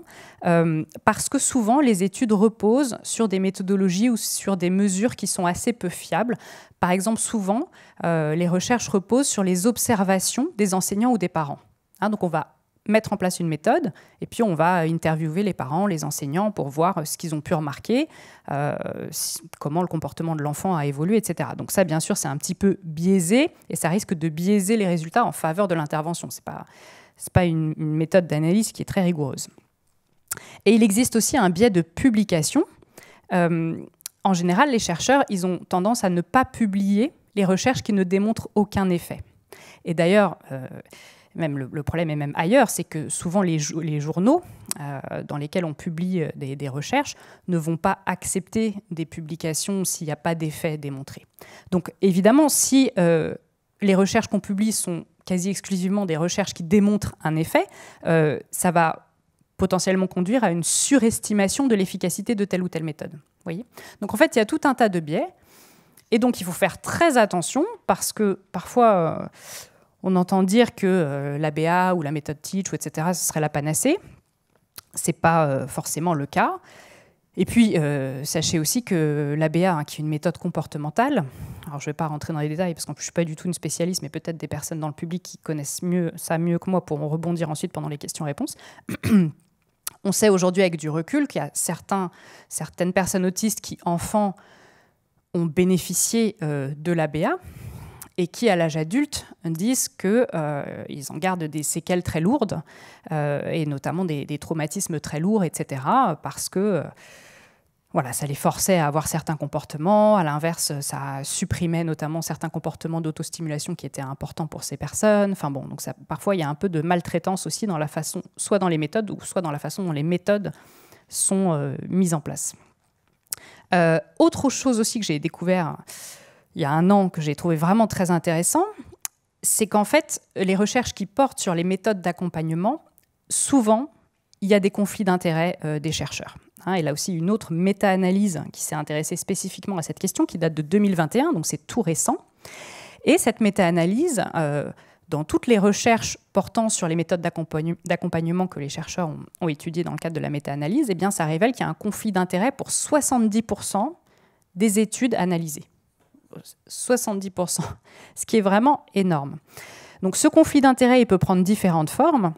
euh, parce que souvent les études reposent sur des méthodologies ou sur des mesures qui sont assez peu fiables. Par exemple, souvent, euh, les recherches reposent sur les observations des enseignants ou des parents. Hein, donc on va mettre en place une méthode et puis on va interviewer les parents, les enseignants pour voir euh, ce qu'ils ont pu remarquer, euh, comment le comportement de l'enfant a évolué, etc. Donc ça, bien sûr, c'est un petit peu biaisé et ça risque de biaiser les résultats en faveur de l'intervention. Ce n'est pas, pas une, méthode d'analyse qui est très rigoureuse. Et il existe aussi un biais de publication. Euh, en général, les chercheurs, ils ont tendance à ne pas publier les recherches qui ne démontrent aucun effet. Et d'ailleurs, même le, problème est même ailleurs, c'est que souvent les, les journaux euh, dans lesquels on publie euh, des, recherches ne vont pas accepter des publications s'il n'y a pas d'effet démontré. Donc évidemment, si euh, les recherches qu'on publie sont quasi exclusivement des recherches qui démontrent un effet, ça va potentiellement conduire à une surestimation de l'efficacité de telle ou telle méthode. Voyez donc en fait, il y a tout un tas de biais. Et donc, il faut faire très attention parce que parfois, on entend dire que euh, l'ABA ou la méthode Teach, etc., ce serait la panacée. Ce n'est pas euh, forcément le cas. Et puis, euh, sachez aussi que l'ABA, hein, qui est une méthode comportementale, alors je ne vais pas rentrer dans les détails parce que je ne suis pas du tout une spécialiste, mais peut-être des personnes dans le public qui connaissent mieux, ça mieux que moi pourront rebondir ensuite pendant les questions-réponses. On sait aujourd'hui avec du recul qu'il y a certains, certaines personnes autistes qui, enfants, ont bénéficié de l'ABA, et qui, à l'âge adulte, disent qu'ils euh, en gardent des séquelles très lourdes, euh, et notamment des, traumatismes très lourds, etc., parce que euh, voilà, ça les forçait à avoir certains comportements, à l'inverse, ça supprimait notamment certains comportements d'autostimulation qui étaient importants pour ces personnes. Enfin bon, donc parfois, il y a un peu de maltraitance aussi dans la façon, soit dans les méthodes, ou soit dans la façon dont les méthodes sont mises en place. autre chose aussi que j'ai découvert il y a un an que j'ai trouvé vraiment très intéressant, c'est qu'en fait, les recherches qui portent sur les méthodes d'accompagnement, souvent, il y a des conflits d'intérêts euh, des chercheurs. Il y a aussi, une autre méta-analyse qui s'est intéressée spécifiquement à cette question, qui date de 2021, donc c'est tout récent. Et cette méta-analyse, euh, dans toutes les recherches portant sur les méthodes d'accompagnement que les chercheurs ont, étudiées dans le cadre de la méta-analyse, eh bien, ça révèle qu'il y a un conflit d'intérêts pour 70% des études analysées. 70%, ce qui est vraiment énorme. Donc ce conflit d'intérêts, il peut prendre différentes formes.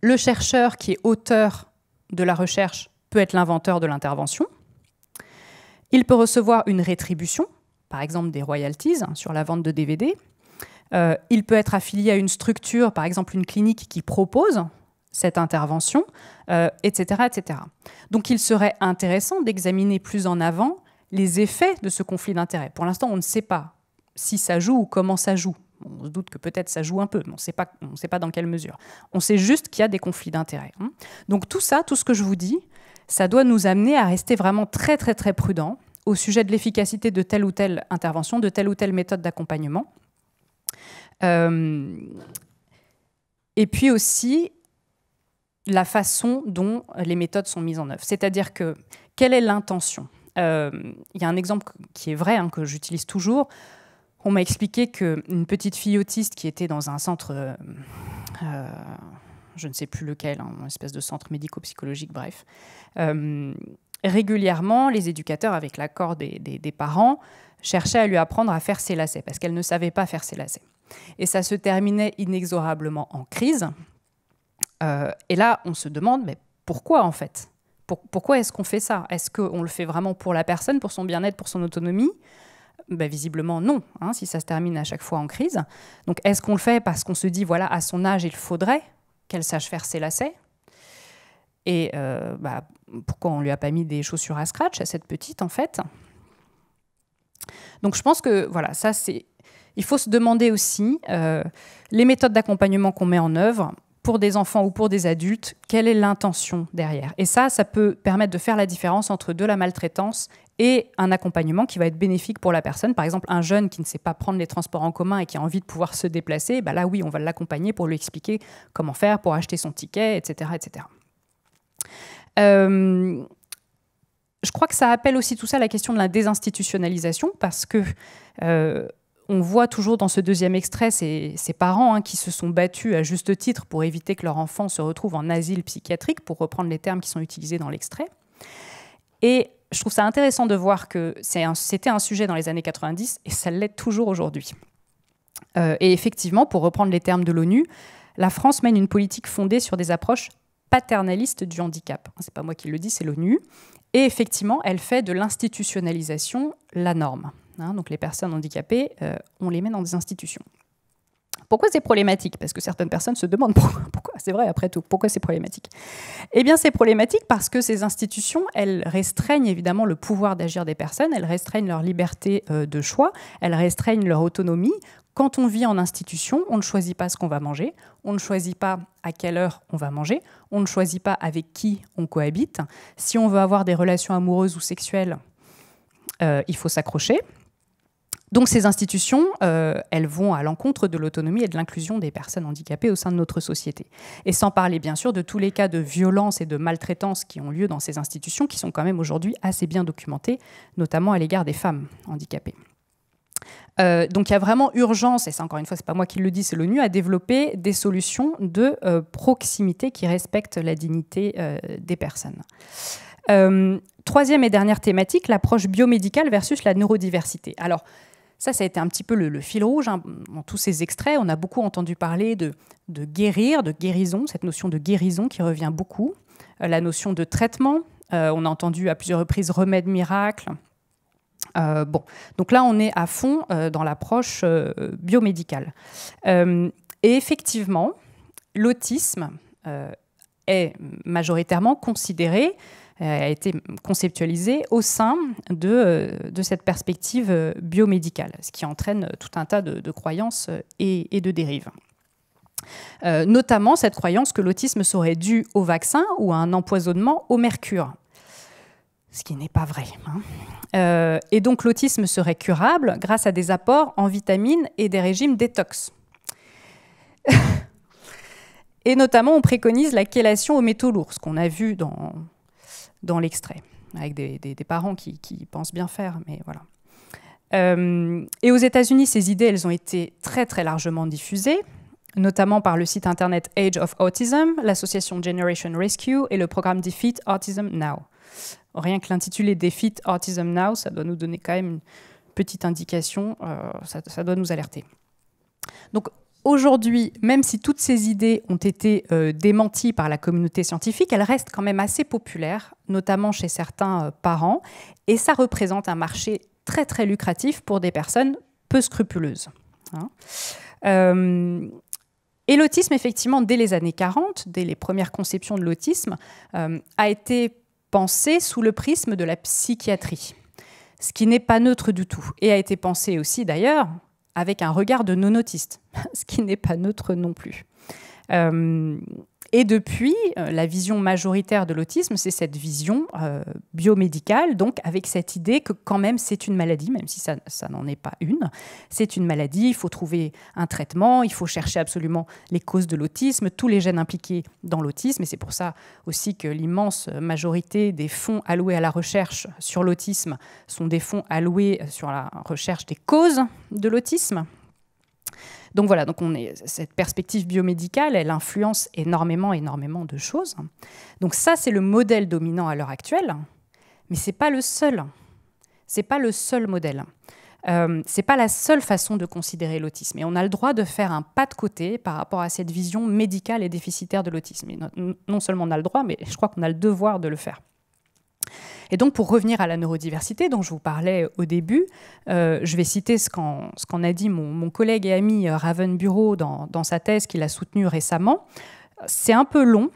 Le chercheur qui est auteur de la recherche peut être l'inventeur de l'intervention. Il peut recevoir une rétribution, par exemple des royalties hein, sur la vente de DVD. Euh, il peut être affilié à une structure, par exemple une clinique qui propose cette intervention, etc., euh, etc. Donc il serait intéressant d'examiner plus en avant les effets de ce conflit d'intérêts. Pour l'instant, on ne sait pas si ça joue ou comment ça joue. On se doute que peut-être ça joue un peu, mais on ne sait pas dans quelle mesure. On sait juste qu'il y a des conflits d'intérêts. Hein. Donc tout ça, tout ce que je vous dis, ça doit nous amener à rester vraiment très très très prudent au sujet de l'efficacité de telle ou telle intervention, de telle ou telle méthode d'accompagnement. Euh, et puis aussi la façon dont les méthodes sont mises en œuvre. C'est-à-dire que quelle est l'intention il euh, y a un exemple qui est vrai, hein, que j'utilise toujours. On m'a expliqué qu'une petite fille autiste qui était dans un centre, euh, euh, je ne sais plus lequel, hein, une espèce de centre médico-psychologique, bref, régulièrement, les éducateurs, avec l'accord des, des, parents, cherchaient à lui apprendre à faire ses lacets, parce qu'elle ne savait pas faire ses lacets. Et ça se terminait inexorablement en crise. et là, on se demande, mais pourquoi en fait pourquoi est-ce qu'on fait ça Est-ce qu'on le fait vraiment pour la personne, pour son bien-être, pour son autonomie ben, visiblement non, hein, si ça se termine à chaque fois en crise. Donc est-ce qu'on le fait parce qu'on se dit, voilà, à son âge, il faudrait qu'elle sache faire ses lacets Et euh, bah, pourquoi on ne lui a pas mis des chaussures à scratch à cette petite, en fait Donc je pense que, voilà, ça c'est... Il faut se demander aussi euh, les méthodes d'accompagnement qu'on met en œuvre, pour des enfants ou pour des adultes, quelle est l'intention derrière. Et ça, ça peut permettre de faire la différence entre de la maltraitance et un accompagnement qui va être bénéfique pour la personne. Par exemple, un jeune qui ne sait pas prendre les transports en commun et qui a envie de pouvoir se déplacer, bah là oui, on va l'accompagner pour lui expliquer comment faire, pour acheter son ticket, etc. etc. Euh, je crois que ça appelle aussi tout ça la question de la désinstitutionnalisation, parce que euh, on voit toujours dans ce deuxième extrait ces, parents hein, qui se sont battus à juste titre pour éviter que leur enfant se retrouve en asile psychiatrique, pour reprendre les termes qui sont utilisés dans l'extrait. Et je trouve ça intéressant de voir que c'était un, sujet dans les années 90 et ça l'est toujours aujourd'hui. Euh, et effectivement, pour reprendre les termes de l'ONU, la France mène une politique fondée sur des approches paternalistes du handicap. Hein, c'est pas moi qui le dis, c'est l'ONU. Et effectivement, elle fait de l'institutionnalisation la norme. Hein, donc les personnes handicapées, euh, on les met dans des institutions. Pourquoi c'est problématique Parce que certaines personnes se demandent pourquoi. c'est vrai, après tout, pourquoi c'est problématique Eh bien, c'est problématique parce que ces institutions, elles restreignent évidemment le pouvoir d'agir des personnes, elles restreignent leur liberté euh, de choix, elles restreignent leur autonomie. Quand on vit en institution, on ne choisit pas ce qu'on va manger, on ne choisit pas à quelle heure on va manger, on ne choisit pas avec qui on cohabite. Si on veut avoir des relations amoureuses ou sexuelles, euh, il faut s'accrocher. Donc ces institutions, euh, elles vont à l'encontre de l'autonomie et de l'inclusion des personnes handicapées au sein de notre société. Et sans parler bien sûr de tous les cas de violence et de maltraitance qui ont lieu dans ces institutions, qui sont quand même aujourd'hui assez bien documentés, notamment à l'égard des femmes handicapées. Euh, donc il y a vraiment urgence, et c'est encore une fois, ce n'est pas moi qui le dis, c'est l'ONU, à développer des solutions de euh, proximité qui respectent la dignité des personnes. troisième et dernière thématique, l'approche biomédicale versus la neurodiversité. Alors, ça, ça a été un petit peu le, fil rouge hein, dans tous ces extraits. On a beaucoup entendu parler de, guérir, de guérison, cette notion de guérison qui revient beaucoup, euh, la notion de traitement. Euh, on a entendu à plusieurs reprises remède miracle. Euh, bon, donc là, on est à fond dans l'approche biomédicale. et effectivement, l'autisme est majoritairement considéré euh, a été conceptualisée au sein de, euh, cette perspective euh, biomédicale, ce qui entraîne tout un tas de, croyances et, de dérives. notamment cette croyance que l'autisme serait dû au vaccin ou à un empoisonnement au mercure, ce qui n'est pas vrai. Hein. et donc l'autisme serait curable grâce à des apports en vitamines et des régimes détox. et notamment, on préconise la chélation aux métaux lourds, ce qu'on a vu dans dans l'extrait, avec des, parents qui, pensent bien faire, mais voilà. Euh, et aux États-Unis, ces idées, elles ont été très très largement diffusées, notamment par le site internet Age of Autism, l'association Generation Rescue et le programme Defeat Autism Now. Rien que l'intitulé Defeat Autism Now, ça doit nous donner quand même une petite indication, euh, ça, ça doit nous alerter. Donc Aujourd'hui, même si toutes ces idées ont été euh, démenties par la communauté scientifique, elles restent quand même assez populaires, notamment chez certains euh, parents, et ça représente un marché très très lucratif pour des personnes peu scrupuleuses. Hein. Euh, et l'autisme, effectivement, dès les années 40, dès les premières conceptions de l'autisme, a été pensé sous le prisme de la psychiatrie, ce qui n'est pas neutre du tout, et a été pensé aussi d'ailleurs, avec un regard de non autiste, ce qui n'est pas neutre non plus. Euh, et depuis, euh, la vision majoritaire de l'autisme, c'est cette vision euh, biomédicale, donc avec cette idée que quand même c'est une maladie, même si ça, ça n'en est pas une, c'est une maladie, il faut trouver un traitement, il faut chercher absolument les causes de l'autisme, tous les gènes impliqués dans l'autisme, et c'est pour ça aussi que l'immense majorité des fonds alloués à la recherche sur l'autisme sont des fonds alloués sur la recherche des causes de l'autisme donc voilà, donc cette perspective biomédicale, elle influence énormément, énormément de choses. Donc ça, c'est le modèle dominant à l'heure actuelle, mais ce n'est pas le seul. Ce n'est pas le seul modèle. Euh, ce n'est pas la seule façon de considérer l'autisme. Et on a le droit de faire un pas de côté par rapport à cette vision médicale et déficitaire de l'autisme. non seulement on a le droit, mais je crois qu'on a le devoir de le faire. Et donc, pour revenir à la neurodiversité dont je vous parlais au début, euh, je vais citer ce qu'en a dit mon, collègue et ami euh, Raven Bureau dans, sa thèse qu'il a soutenue récemment. C'est un peu long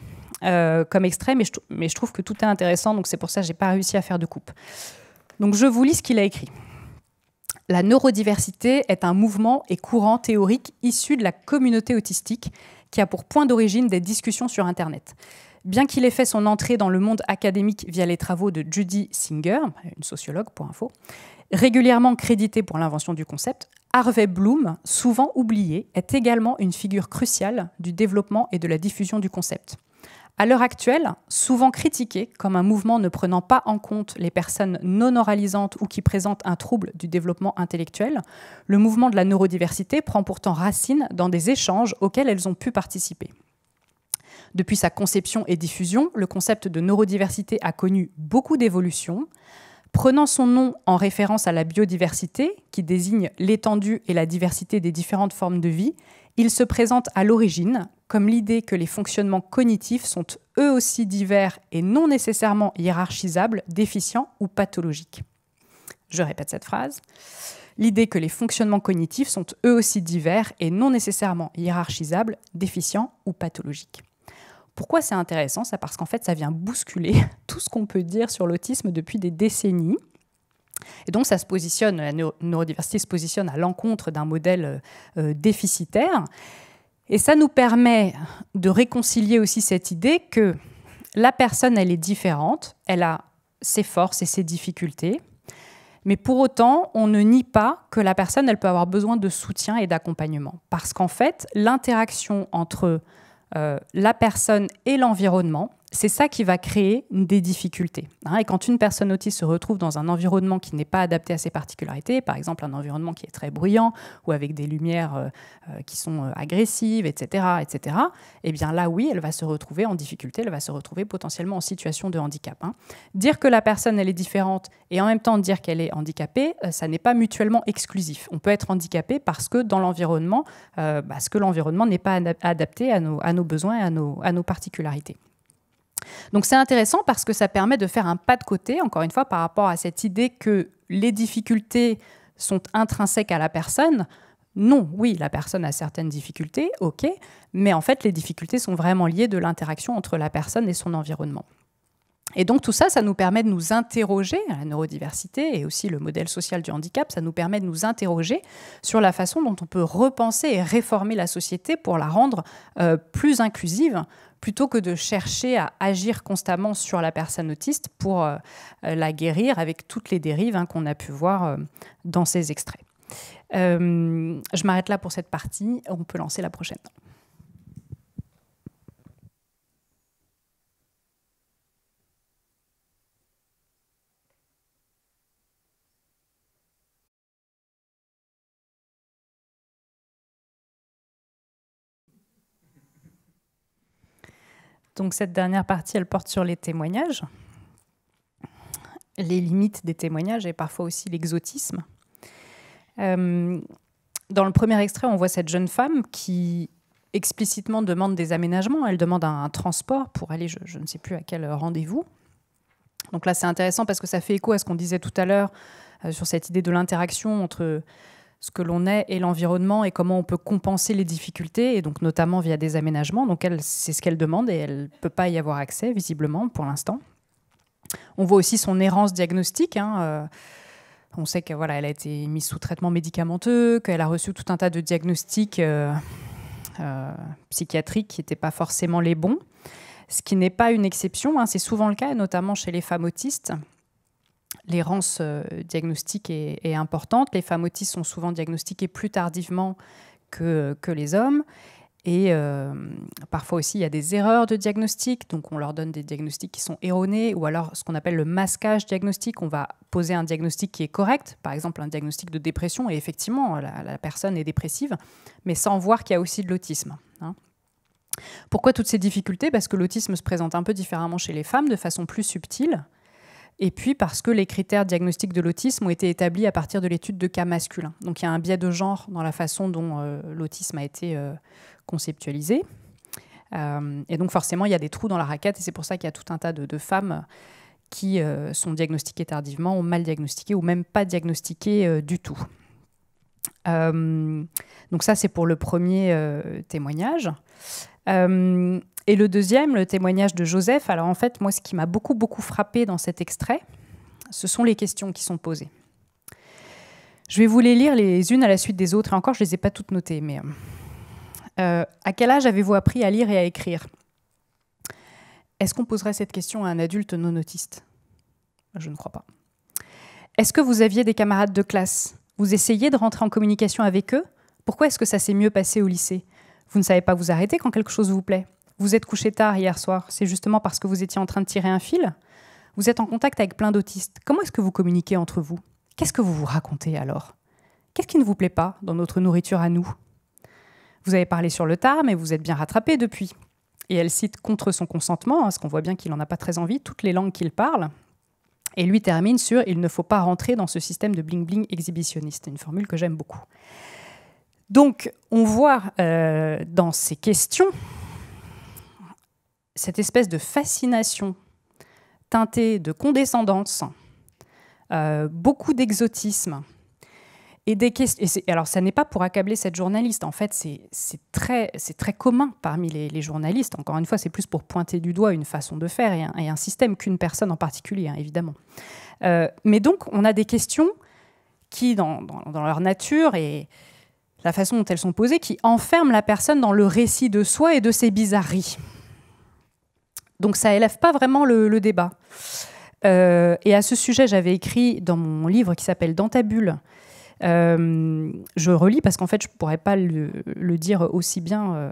euh, comme extrait, mais je, mais je trouve que tout est intéressant, donc c'est pour ça que je n'ai pas réussi à faire de coupe. Donc, je vous lis ce qu'il a écrit. La neurodiversité est un mouvement et courant théorique issu de la communauté autistique qui a pour point d'origine des discussions sur Internet. Bien qu'il ait fait son entrée dans le monde académique via les travaux de Judy Singer, une sociologue pour info, régulièrement crédité pour l'invention du concept, Harvey Bloom, souvent oublié, est également une figure cruciale du développement et de la diffusion du concept. À l'heure actuelle, souvent critiqué comme un mouvement ne prenant pas en compte les personnes non oralisantes ou qui présentent un trouble du développement intellectuel, le mouvement de la neurodiversité prend pourtant racine dans des échanges auxquels elles ont pu participer. Depuis sa conception et diffusion, le concept de neurodiversité a connu beaucoup d'évolutions. Prenant son nom en référence à la biodiversité, qui désigne l'étendue et la diversité des différentes formes de vie, il se présente à l'origine comme l'idée que les fonctionnements cognitifs sont eux aussi divers et non nécessairement hiérarchisables, déficients ou pathologiques. Je répète cette phrase. L'idée que les fonctionnements cognitifs sont eux aussi divers et non nécessairement hiérarchisables, déficients ou pathologiques. Pourquoi c'est intéressant ça Parce qu'en fait, ça vient bousculer tout ce qu'on peut dire sur l'autisme depuis des décennies. Et donc, ça se positionne, la neurodiversité se positionne à l'encontre d'un modèle euh, euh, déficitaire. Et ça nous permet de réconcilier aussi cette idée que la personne, elle est différente, elle a ses forces et ses difficultés, mais pour autant, on ne nie pas que la personne, elle peut avoir besoin de soutien et d'accompagnement. Parce qu'en fait, l'interaction entre euh, la personne et l'environnement c'est ça qui va créer des difficultés. Hein. Et quand une personne autiste se retrouve dans un environnement qui n'est pas adapté à ses particularités, par exemple un environnement qui est très bruyant ou avec des lumières euh, euh, qui sont euh, agressives, etc., etc., eh bien là, oui, elle va se retrouver en difficulté, elle va se retrouver potentiellement en situation de handicap. Hein. Dire que la personne, elle est différente et en même temps dire qu'elle est handicapée, ça n'est pas mutuellement exclusif. On peut être handicapé parce que dans l'environnement, parce bah, que l'environnement n'est pas adapté à nos, besoins et à nos particularités. Donc c'est intéressant parce que ça permet de faire un pas de côté, encore une fois, par rapport à cette idée que les difficultés sont intrinsèques à la personne. Non, oui, la personne a certaines difficultés, ok, mais en fait les difficultés sont vraiment liées de l'interaction entre la personne et son environnement. Et donc tout ça, ça nous permet de nous interroger, la neurodiversité et aussi le modèle social du handicap, ça nous permet de nous interroger sur la façon dont on peut repenser et réformer la société pour la rendre euh, plus inclusive, plutôt que de chercher à agir constamment sur la personne autiste pour euh, euh, la guérir avec toutes les dérives hein, qu'on a pu voir euh, dans ces extraits. je m'arrête là pour cette partie, on peut lancer la prochaine. Donc cette dernière partie, elle porte sur les témoignages, les limites des témoignages et parfois aussi l'exotisme. Euh, dans le premier extrait, on voit cette jeune femme qui explicitement demande des aménagements. Elle demande un, transport pour aller, je, ne sais plus à quel rendez-vous. Donc là, c'est intéressant parce que ça fait écho à ce qu'on disait tout à l'heure euh, sur cette idée de l'interaction entre ce que l'on est et l'environnement et comment on peut compenser les difficultés, et donc notamment via des aménagements. Donc elle, c'est ce qu'elle demande et elle ne peut pas y avoir accès, visiblement, pour l'instant. On voit aussi son errance diagnostique. Hein, euh. on sait qu'elle voilà, a été mise sous traitement médicamenteux, qu'elle a reçu tout un tas de diagnostics euh, euh, psychiatriques qui n'étaient pas forcément les bons, ce qui n'est pas une exception, hein. c'est souvent le cas, notamment chez les femmes autistes l'errance euh, diagnostique est, importante. Les femmes autistes sont souvent diagnostiquées plus tardivement que, les hommes. Et euh, parfois aussi, il y a des erreurs de diagnostic. Donc, on leur donne des diagnostics qui sont erronés ou alors ce qu'on appelle le masquage diagnostique. On va poser un diagnostic qui est correct, par exemple un diagnostic de dépression, et effectivement, la, personne est dépressive, mais sans voir qu'il y a aussi de l'autisme. Hein. Pourquoi toutes ces difficultés Parce que l'autisme se présente un peu différemment chez les femmes, de façon plus subtile et puis parce que les critères diagnostiques de l'autisme ont été établis à partir de l'étude de cas masculins. Donc il y a un biais de genre dans la façon dont euh, l'autisme a été euh, conceptualisé. Euh, et donc forcément, il y a des trous dans la raquette, et c'est pour ça qu'il y a tout un tas de, de femmes qui sont diagnostiquées tardivement, ou mal diagnostiquées, ou même pas diagnostiquées du tout. donc ça, c'est pour le premier témoignage. Et le deuxième, le témoignage de Joseph. Alors en fait, moi, ce qui m'a beaucoup, beaucoup frappé dans cet extrait, ce sont les questions qui sont posées. Je vais vous les lire les unes à la suite des autres. Et encore, je ne les ai pas toutes notées, mais... Euh, euh, à quel âge avez-vous appris à lire et à écrire Est-ce qu'on poserait cette question à un adulte non autiste Je ne crois pas. Est-ce que vous aviez des camarades de classe Vous essayez de rentrer en communication avec eux Pourquoi est-ce que ça s'est mieux passé au lycée Vous ne savez pas vous arrêter quand quelque chose vous plaît vous êtes couché tard hier soir, c'est justement parce que vous étiez en train de tirer un fil, vous êtes en contact avec plein d'autistes. Comment est-ce que vous communiquez entre vous Qu'est-ce que vous vous racontez alors Qu'est-ce qui ne vous plaît pas dans notre nourriture à nous Vous avez parlé sur le tard, mais vous êtes bien rattrapé depuis. Et elle cite contre son consentement, parce hein, qu'on voit bien qu'il n'en a pas très envie, toutes les langues qu'il parle. Et lui termine sur Il ne faut pas rentrer dans ce système de bling-bling exhibitionniste, une formule que j'aime beaucoup. Donc, on voit euh, dans ces questions cette espèce de fascination teintée de condescendance, euh, beaucoup d'exotisme. Et des questions. alors, ça n'est pas pour accabler cette journaliste. En fait, c'est très, très commun parmi les, journalistes. Encore une fois, c'est plus pour pointer du doigt une façon de faire et un, système qu'une personne en particulier, hein, évidemment. Euh, mais donc, on a des questions qui, dans, dans, leur nature et la façon dont elles sont posées, qui enferment la personne dans le récit de soi et de ses bizarreries. Donc ça élève pas vraiment le, débat. Euh, et à ce sujet, j'avais écrit dans mon livre qui s'appelle Dans euh, je relis parce qu'en fait, je ne pourrais pas le, dire aussi bien euh,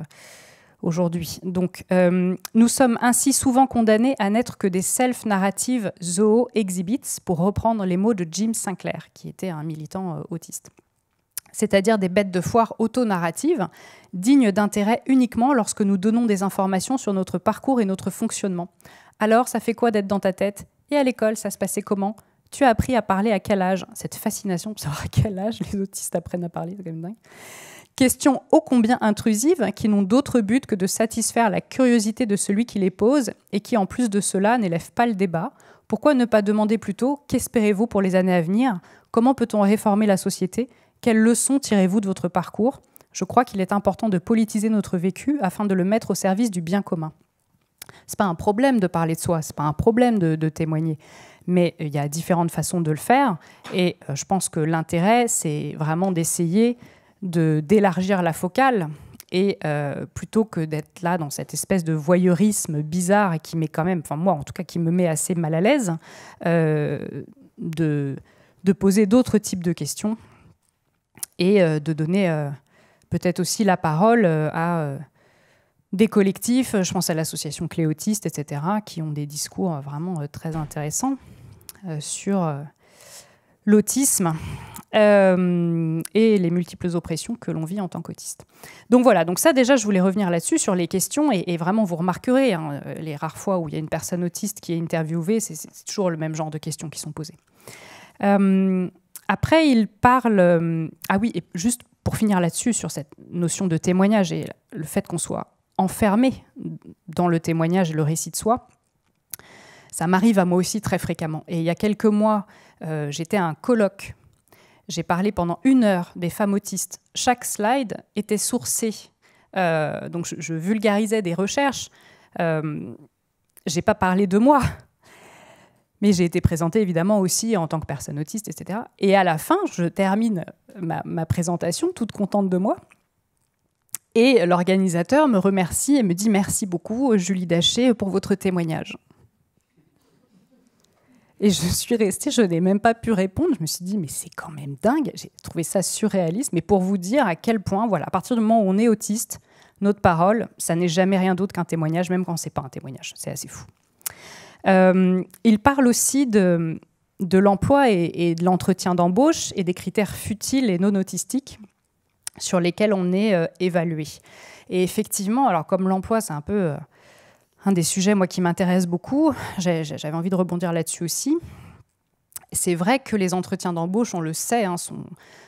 aujourd'hui. Donc, nous sommes ainsi souvent condamnés à n'être que des self-narratives zoo exhibits, pour reprendre les mots de Jim Sinclair, qui était un militant autiste c'est-à-dire des bêtes de foire auto-narratives, dignes d'intérêt uniquement lorsque nous donnons des informations sur notre parcours et notre fonctionnement. Alors, ça fait quoi d'être dans ta tête Et à l'école, ça se passait comment tu as appris à parler à quel âge Cette fascination pour savoir à quel âge les autistes apprennent à parler, c'est quand même dingue. Questions ô combien intrusives qui n'ont d'autre but que de satisfaire la curiosité de celui qui les pose et qui, en plus de cela, n'élèvent pas le débat. Pourquoi ne pas demander plutôt qu'espérez-vous pour les années à venir Comment peut-on réformer la société quelles leçons tirez-vous de votre parcours Je crois qu'il est important de politiser notre vécu afin de le mettre au service du bien commun. C'est pas un problème de parler de soi, c'est pas un problème de, témoigner mais euh, il y a différentes façons de le faire. Et euh, je pense que l'intérêt, c'est vraiment d'essayer de d'élargir la focale. Et euh, plutôt que d'être là dans cette espèce de voyeurisme bizarre et qui met quand même, enfin moi en tout cas, qui me met assez mal à l'aise, de, de poser d'autres types de questions et euh, de donner euh, peut-être aussi la parole euh, à des collectifs, je pense à l'association cléotiste etc., qui ont des discours vraiment très intéressants sur l'autisme et les multiples oppressions que l'on vit en tant qu'autiste. Donc voilà, donc ça déjà, je voulais revenir là-dessus, sur les questions, et, vraiment, vous remarquerez, hein, les rares fois où il y a une personne autiste qui est interviewée, c'est toujours le même genre de questions qui sont posées. Après, il parle. Euh, ah oui, et juste pour finir là-dessus, sur cette notion de témoignage et le fait qu'on soit enfermé dans le témoignage et le récit de soi, ça m'arrive à moi aussi très fréquemment. Et il y a quelques mois, euh, j'étais à un colloque. J'ai parlé pendant une heure des femmes autistes. Chaque slide était sourcé. Euh, donc je, je, vulgarisais des recherches. J'ai pas parlé de moi, mais j'ai été présentée évidemment aussi en tant que personne autiste, etc. Et à la fin, je termine ma, présentation toute contente de moi. Et l'organisateur me remercie et me dit merci beaucoup, Julie Daché, pour votre témoignage. Et je suis restée, je n'ai même pas pu répondre. Je me suis dit, mais c'est quand même dingue. J'ai trouvé ça surréaliste. Mais pour vous dire à quel point, voilà, à partir du moment où on est autiste, notre parole, ça n'est jamais rien d'autre qu'un témoignage, même quand c'est pas un témoignage. C'est assez fou. Euh, il parle aussi de, de l'emploi et, de l'entretien d'embauche et des critères futiles et non autistiques sur lesquels on est euh, évalué. Et effectivement, alors comme l'emploi, c'est un peu euh, un des sujets moi qui m'intéresse beaucoup, j'avais envie de rebondir là-dessus aussi. C'est vrai que les entretiens d'embauche, on le sait, hein, sont,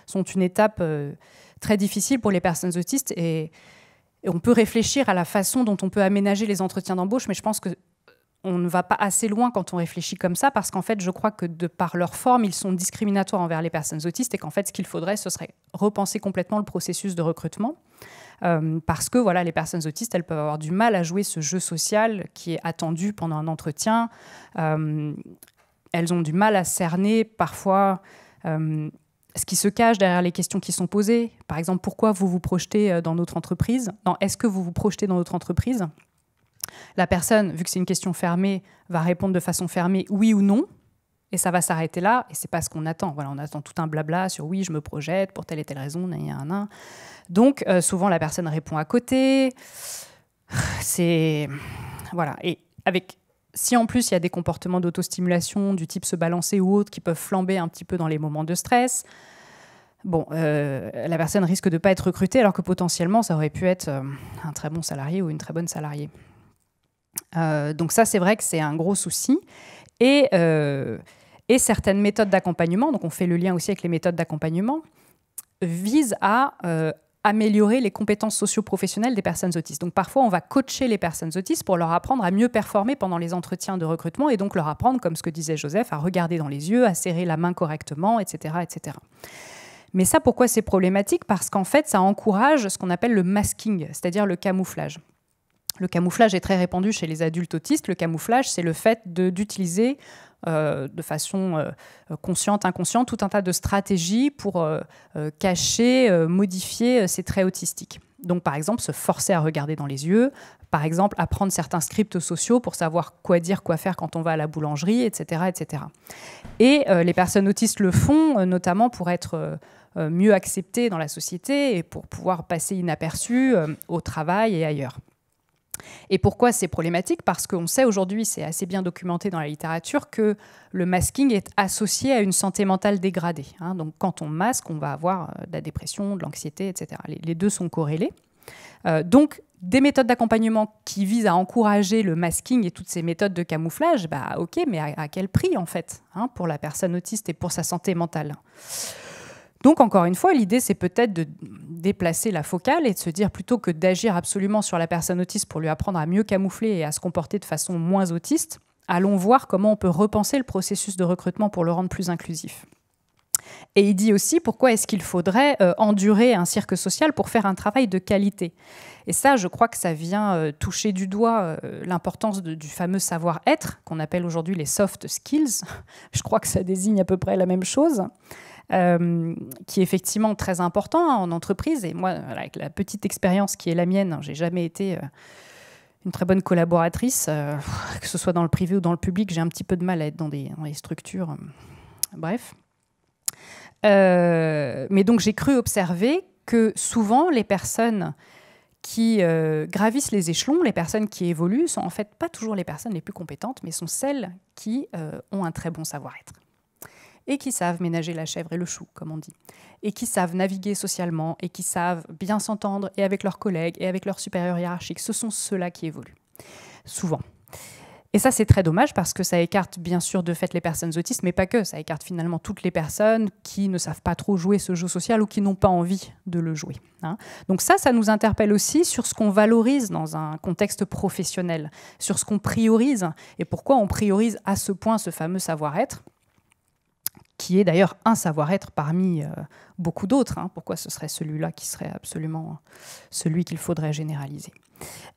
sont, une étape très difficile pour les personnes autistes et on peut réfléchir à la façon dont on peut aménager les entretiens d'embauche, mais je pense que on ne va pas assez loin quand on réfléchit comme ça, parce qu'en fait, je crois que de par leur forme, ils sont discriminatoires envers les personnes autistes et qu'en fait, ce qu'il faudrait, ce serait repenser complètement le processus de recrutement. Euh, parce que voilà, les personnes autistes, elles peuvent avoir du mal à jouer ce jeu social qui est attendu pendant un entretien. Euh, elles ont du mal à cerner parfois euh, ce qui se cache derrière les questions qui sont posées. Par exemple, pourquoi vous vous projetez dans notre entreprise Non, est-ce que vous vous projetez dans notre entreprise la personne, vu que c'est une question fermée, va répondre de façon fermée oui ou non. Et ça va s'arrêter là, et c'est pas ce qu'on attend. Voilà, on attend tout un blabla sur oui, je me projette pour telle et telle raison, a un. Donc euh, souvent la personne répond à côté. C'est voilà. Et avec si en plus il y a des comportements d'autostimulation du type se balancer ou autre qui peuvent flamber un petit peu dans les moments de stress, bon, euh, la personne risque de ne pas être recrutée alors que potentiellement ça aurait pu être euh, un très bon salarié ou une très bonne salariée. Euh, donc ça, c'est vrai que c'est un gros souci. Euh, et, certaines méthodes d'accompagnement, donc on fait le lien aussi avec les méthodes d'accompagnement, visent à euh, améliorer les compétences socio-professionnelles des personnes autistes. Donc parfois, on va coacher les personnes autistes pour leur apprendre à mieux performer pendant les entretiens de recrutement et donc leur apprendre, comme ce que disait Joseph, à regarder dans les yeux, à serrer la main correctement, etc. etc. Mais ça, pourquoi c'est problématique Parce qu'en fait, ça encourage ce qu'on appelle le masking, c'est-à-dire le camouflage. Le camouflage est très répandu chez les adultes autistes. Le camouflage, c'est le fait d'utiliser euh, de façon euh, consciente, inconsciente, tout un tas de stratégies pour euh, cacher, modifier ses traits autistiques. Donc par exemple, se forcer à regarder dans les yeux, par exemple, apprendre certains scripts sociaux pour savoir quoi dire, quoi faire quand on va à la boulangerie, etc. etc. Et les personnes autistes le font, notamment pour être mieux acceptées dans la société et pour pouvoir passer inaperçues au travail et ailleurs. Et pourquoi c'est problématique Parce qu'on sait aujourd'hui, c'est assez bien documenté dans la littérature, que le masking est associé à une santé mentale dégradée. Hein. Donc quand on masque, on va avoir euh, de la dépression, de l'anxiété, etc. Les, deux sont corrélés. Euh, donc des méthodes d'accompagnement qui visent à encourager le masking et toutes ces méthodes de camouflage, bah ok, mais à, quel prix en fait hein, pour la personne autiste et pour sa santé mentale donc encore une fois, l'idée, c'est peut-être de déplacer la focale et de se dire plutôt que d'agir absolument sur la personne autiste pour lui apprendre à mieux camoufler et à se comporter de façon moins autiste, allons voir comment on peut repenser le processus de recrutement pour le rendre plus inclusif. Et il dit aussi pourquoi est-ce qu'il faudrait euh, endurer un cirque social pour faire un travail de qualité. Et ça, je crois que ça vient euh, toucher du doigt euh, l'importance du fameux savoir-être qu'on appelle aujourd'hui les soft skills. je crois que ça désigne à peu près la même chose. Euh, qui est effectivement très important hein, en entreprise. Et moi, avec la petite expérience qui est la mienne, hein, j'ai jamais été euh, une très bonne collaboratrice, euh, que ce soit dans le privé ou dans le public, j'ai un petit peu de mal à être dans des, structures. Bref. mais donc j'ai cru observer que souvent les personnes qui gravissent les échelons, les personnes qui évoluent, sont en fait pas toujours les personnes les plus compétentes, mais sont celles qui ont un très bon savoir-être et qui savent ménager la chèvre et le chou, comme on dit, et qui savent naviguer socialement, et qui savent bien s'entendre, et avec leurs collègues, et avec leurs supérieurs hiérarchiques. Ce sont ceux-là qui évoluent, souvent. Et ça, c'est très dommage parce que ça écarte bien sûr de fait les personnes autistes, mais pas que. Ça écarte finalement toutes les personnes qui ne savent pas trop jouer ce jeu social ou qui n'ont pas envie de le jouer. Hein. Donc ça, ça nous interpelle aussi sur ce qu'on valorise dans un contexte professionnel, sur ce qu'on priorise et pourquoi on priorise à ce point ce fameux savoir-être qui est d'ailleurs un savoir-être parmi euh, beaucoup d'autres. Hein. Pourquoi ce serait celui-là qui serait absolument celui qu'il faudrait généraliser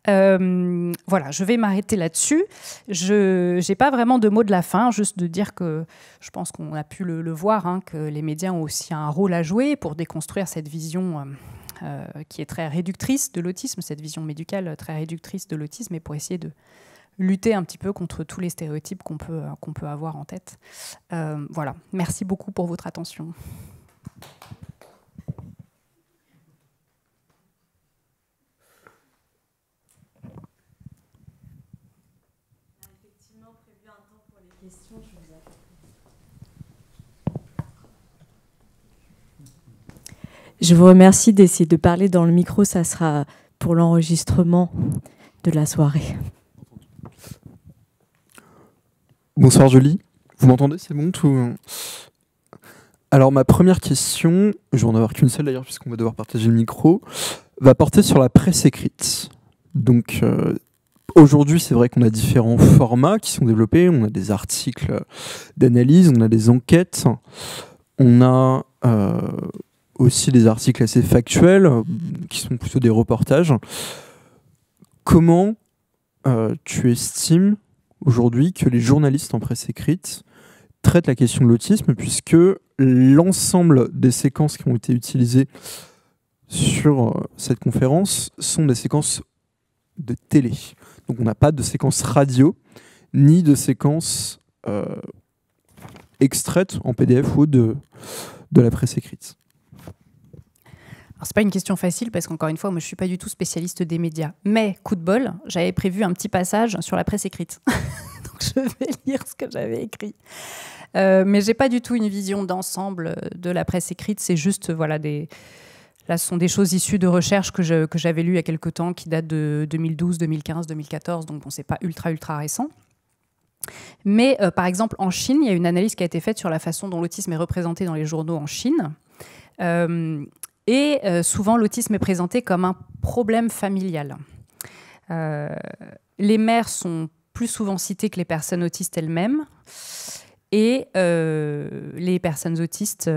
euh, voilà, je vais m'arrêter là-dessus. Je n'ai pas vraiment de mots de la fin, juste de dire que je pense qu'on a pu le, voir, hein, que les médias ont aussi un rôle à jouer pour déconstruire cette vision euh, qui est très réductrice de l'autisme, cette vision médicale très réductrice de l'autisme, et pour essayer de, lutter un petit peu contre tous les stéréotypes qu'on peut, euh, qu'on peut avoir en tête. Euh, voilà, merci beaucoup pour votre attention. Je vous remercie d'essayer de parler dans le micro, ça sera pour l'enregistrement de la soirée. Bonsoir Julie, Vous m'entendez C'est bon tout hein. Alors ma première question, je vais en avoir qu'une seule d'ailleurs puisqu'on va devoir partager le micro, va porter sur la presse écrite. Donc euh, aujourd'hui c'est vrai qu'on a différents formats qui sont développés, on a des articles d'analyse, on a des enquêtes, on a euh, aussi des articles assez factuels qui sont plutôt des reportages. Comment euh, tu estimes aujourd'hui que les journalistes en presse écrite traitent la question de l'autisme, puisque l'ensemble des séquences qui ont été utilisées sur euh, cette conférence sont des séquences de télé. Donc on n'a pas de séquences radio, ni de séquences euh, extraites en PDF ou de, de la presse écrite c'est pas une question facile parce qu'encore une fois, moi je suis pas du tout spécialiste des médias. Mais coup de bol, j'avais prévu un petit passage sur la presse écrite. Donc je vais lire ce que j'avais écrit. Euh, mais j'ai pas du tout une vision d'ensemble de la presse écrite. C'est juste voilà des là ce sont des choses issues de recherches que j'avais lues il y a quelques temps qui datent de 2012, 2015, 2014. Donc bon, c'est pas ultra ultra récent. Mais euh, par exemple en Chine, il y a une analyse qui a été faite sur la façon dont l'autisme est représenté dans les journaux en Chine. Euh, et euh, souvent, l'autisme est présenté comme un problème familial. Euh, les mères sont plus souvent citées que les personnes autistes elles-mêmes. Et euh, les personnes autistes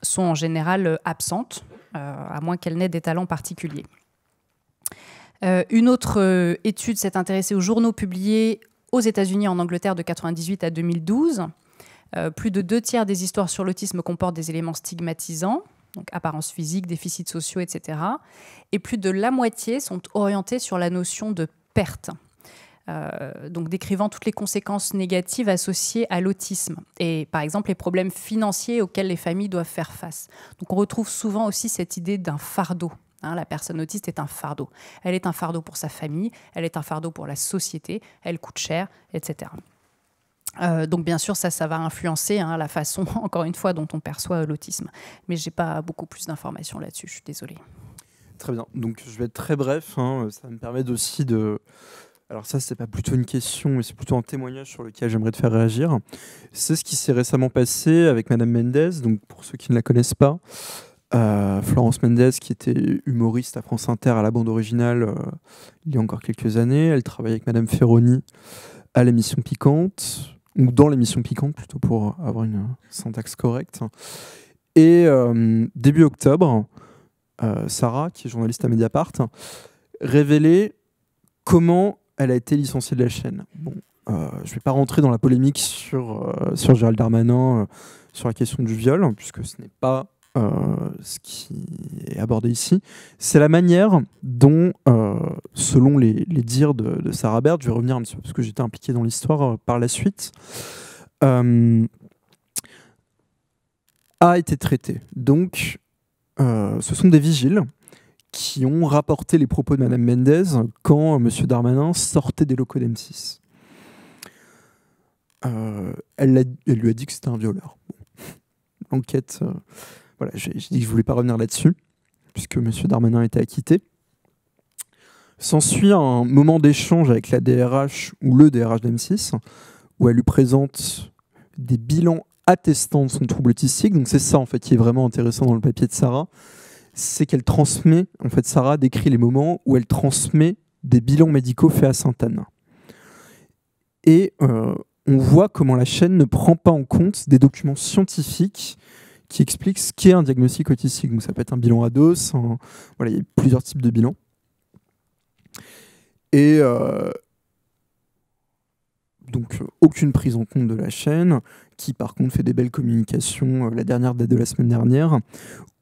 sont en général absentes, à moins qu'elles n'aient des talents particuliers. une autre étude s'est intéressée aux journaux publiés aux États-Unis en Angleterre de 1998 à 2012. plus de deux tiers des histoires sur l'autisme comportent des éléments stigmatisants donc apparence physique, déficits sociaux, etc. Et plus de la moitié sont orientés sur la notion de perte. Euh, donc décrivant toutes les conséquences négatives associées à l'autisme et par exemple les problèmes financiers auxquels les familles doivent faire face. Donc on retrouve souvent aussi cette idée d'un fardeau. Hein. la personne autiste est un fardeau. Elle est un fardeau pour sa famille, elle est un fardeau pour la société, elle coûte cher, etc. Euh, donc bien sûr, ça, ça va influencer hein, la façon, encore une fois, dont on perçoit euh, l'autisme. Mais je n'ai pas beaucoup plus d'informations là-dessus, je suis désolée. Très bien, donc je vais être très bref, hein. ça me permet aussi de... Alors ça, c'est pas plutôt une question, mais c'est plutôt un témoignage sur lequel j'aimerais te faire réagir. C'est ce qui s'est récemment passé avec Madame Mendez, donc pour ceux qui ne la connaissent pas, euh, Florence Mendez, qui était humoriste à France Inter à la bande originale il y a encore quelques années, elle travaillait avec Madame Ferroni à l'émission Piquante, ou dans l'émission piquante plutôt pour avoir une syntaxe correcte. Et euh, début octobre, euh, Sarah, qui est journaliste à Mediapart, révélait comment elle a été licenciée de la chaîne. Bon, euh, je ne vais pas rentrer dans la polémique sur, sur Gérald Darmanin, sur la question du viol, puisque ce n'est pas euh, ce qui est abordé ici, c'est la manière dont, euh, selon les, dires de, Sarah Baird, je vais revenir un petit peu parce que j'étais impliqué dans l'histoire euh, par la suite, a été traité. Donc, ce sont des vigiles qui ont rapporté les propos de Madame Mendez quand M. Monsieur Darmanin sortait des locaux d'M6. elle, lui a dit que c'était un violeur. L'enquête voilà, j'ai dit que je ne voulais pas revenir là-dessus, puisque M. Darmanin était acquitté. S'ensuit un moment d'échange avec la DRH ou le DRH d'M6, où elle lui présente des bilans attestant de son trouble autistique. Donc c'est ça en fait qui est vraiment intéressant dans le papier de Sarah, c'est qu'elle transmet, en fait Sarah décrit les moments où elle transmet des bilans médicaux faits à Sainte-Anne. Et euh, on voit comment la chaîne ne prend pas en compte des documents scientifiques qui explique ce qu'est un diagnostic autistique. Donc ça peut être un bilan à voilà, il y a plusieurs types de bilans. Et euh, donc aucune prise en compte de la chaîne, qui par contre fait des belles communications, euh, la dernière date de la semaine dernière,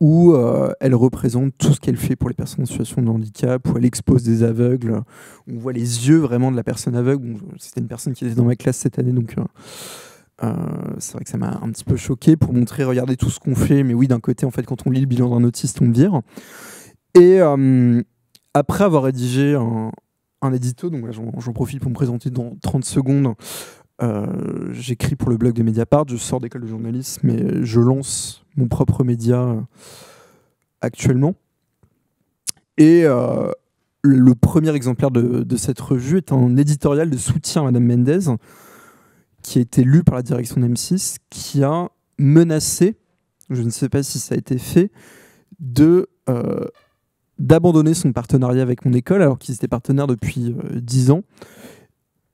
où euh, elle représente tout ce qu'elle fait pour les personnes en situation de handicap, où elle expose des aveugles, on voit les yeux vraiment de la personne aveugle, c'était une personne qui était dans ma classe cette année, donc euh, c'est vrai que ça m'a un petit peu choqué pour montrer, regardez tout ce qu'on fait, mais oui, d'un côté, en fait, quand on lit le bilan d'un autiste, on vire. Et euh, après avoir rédigé un, un édito, donc j'en profite pour me présenter dans 30 secondes, euh, j'écris pour le blog de Mediapart, je sors d'école de journalisme, mais je lance mon propre média actuellement. Et le premier exemplaire de, de, cette revue est un éditorial de soutien à Madame Mendez, qui a été lu par la direction de M6, qui a menacé, je ne sais pas si ça a été fait, de euh, d'abandonner son partenariat avec mon école, alors qu'ils étaient partenaires depuis euh, dix 10 ans,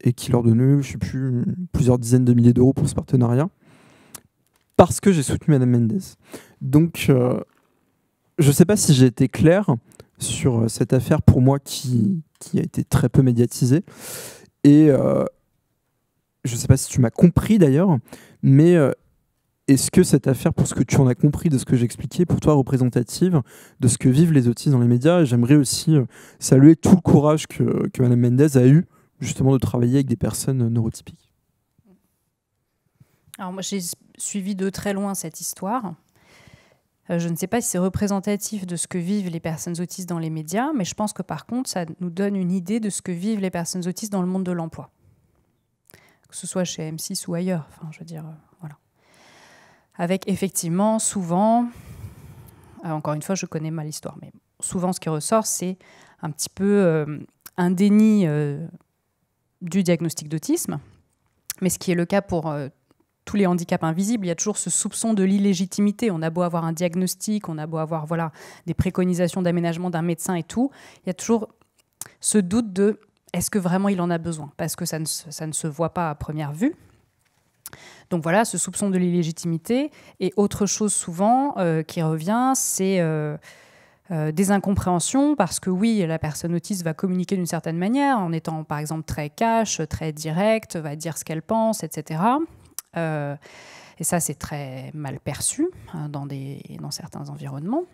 et qui leur donnait, je ne sais plus, plusieurs dizaines de milliers d'euros pour ce partenariat, parce que j'ai soutenu Madame Mendes. Donc, euh, je ne sais pas si j'ai été clair sur cette affaire pour moi qui, qui a été très peu médiatisée. Et, je ne sais pas si tu m'as compris d'ailleurs, mais euh, est-ce que cette affaire, pour ce que tu en as compris de ce que j'expliquais, pour toi représentative de ce que vivent les autistes dans les médias J'aimerais aussi euh, saluer tout le courage que, Mme Mendez a eu justement de travailler avec des personnes neurotypiques. Alors moi j'ai suivi de très loin cette histoire. Euh, je ne sais pas si c'est représentatif de ce que vivent les personnes autistes dans les médias, mais je pense que par contre ça nous donne une idée de ce que vivent les personnes autistes dans le monde de l'emploi que ce soit chez M6 ou ailleurs. Enfin, je veux dire, euh, voilà. Avec effectivement, souvent, euh, encore une fois, je connais mal l'histoire, mais souvent ce qui ressort, c'est un petit peu euh, un déni du diagnostic d'autisme. Mais ce qui est le cas pour tous les handicaps invisibles, il y a toujours ce soupçon de l'illégitimité. On a beau avoir un diagnostic, on a beau avoir voilà, des préconisations d'aménagement d'un médecin et tout, il y a toujours ce doute de est-ce que vraiment il en a besoin Parce que ça ne, se voit pas à première vue. Donc voilà, ce soupçon de l'illégitimité. Et autre chose souvent euh, qui revient, c'est euh, euh, des incompréhensions, parce que oui, la personne autiste va communiquer d'une certaine manière, en étant par exemple très cash, très directe, va dire ce qu'elle pense, etc. et ça, c'est très mal perçu hein, dans, des, dans certains environnements.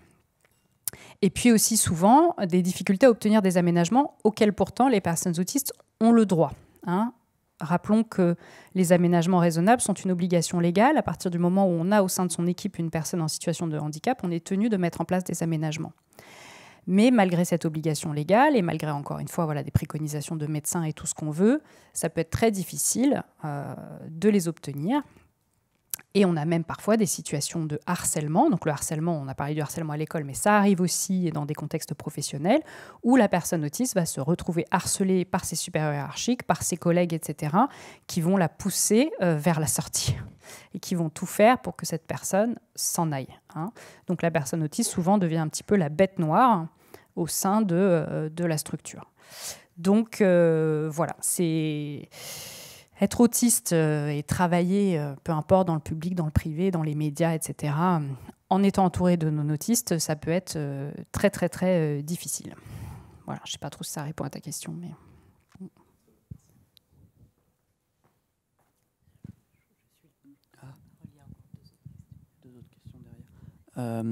Et puis aussi souvent des difficultés à obtenir des aménagements auxquels pourtant les personnes autistes ont le droit. Hein. Rappelons que les aménagements raisonnables sont une obligation légale. À partir du moment où on a au sein de son équipe une personne en situation de handicap, on est tenu de mettre en place des aménagements. Mais malgré cette obligation légale et malgré encore une fois des préconisations de médecins et tout ce qu'on veut, ça peut être très difficile euh, de les obtenir et on a même parfois des situations de harcèlement. Donc le harcèlement, on a parlé du harcèlement à l'école, mais ça arrive aussi dans des contextes professionnels où la personne autiste va se retrouver harcelée par ses supérieurs hiérarchiques, par ses collègues, etc., qui vont la pousser euh, vers la sortie et qui vont tout faire pour que cette personne s'en aille. Hein. Donc la personne autiste souvent devient un petit peu la bête noire au sein de, euh, de, la structure. Donc euh, voilà, c'est être autiste euh, et travailler, euh, peu importe, dans le public, dans le privé, dans les médias, etc., euh, en étant entouré de non-autistes, ça peut être très, très, très difficile. Voilà, je ne sais pas trop si ça répond à ta question, mais... Ah,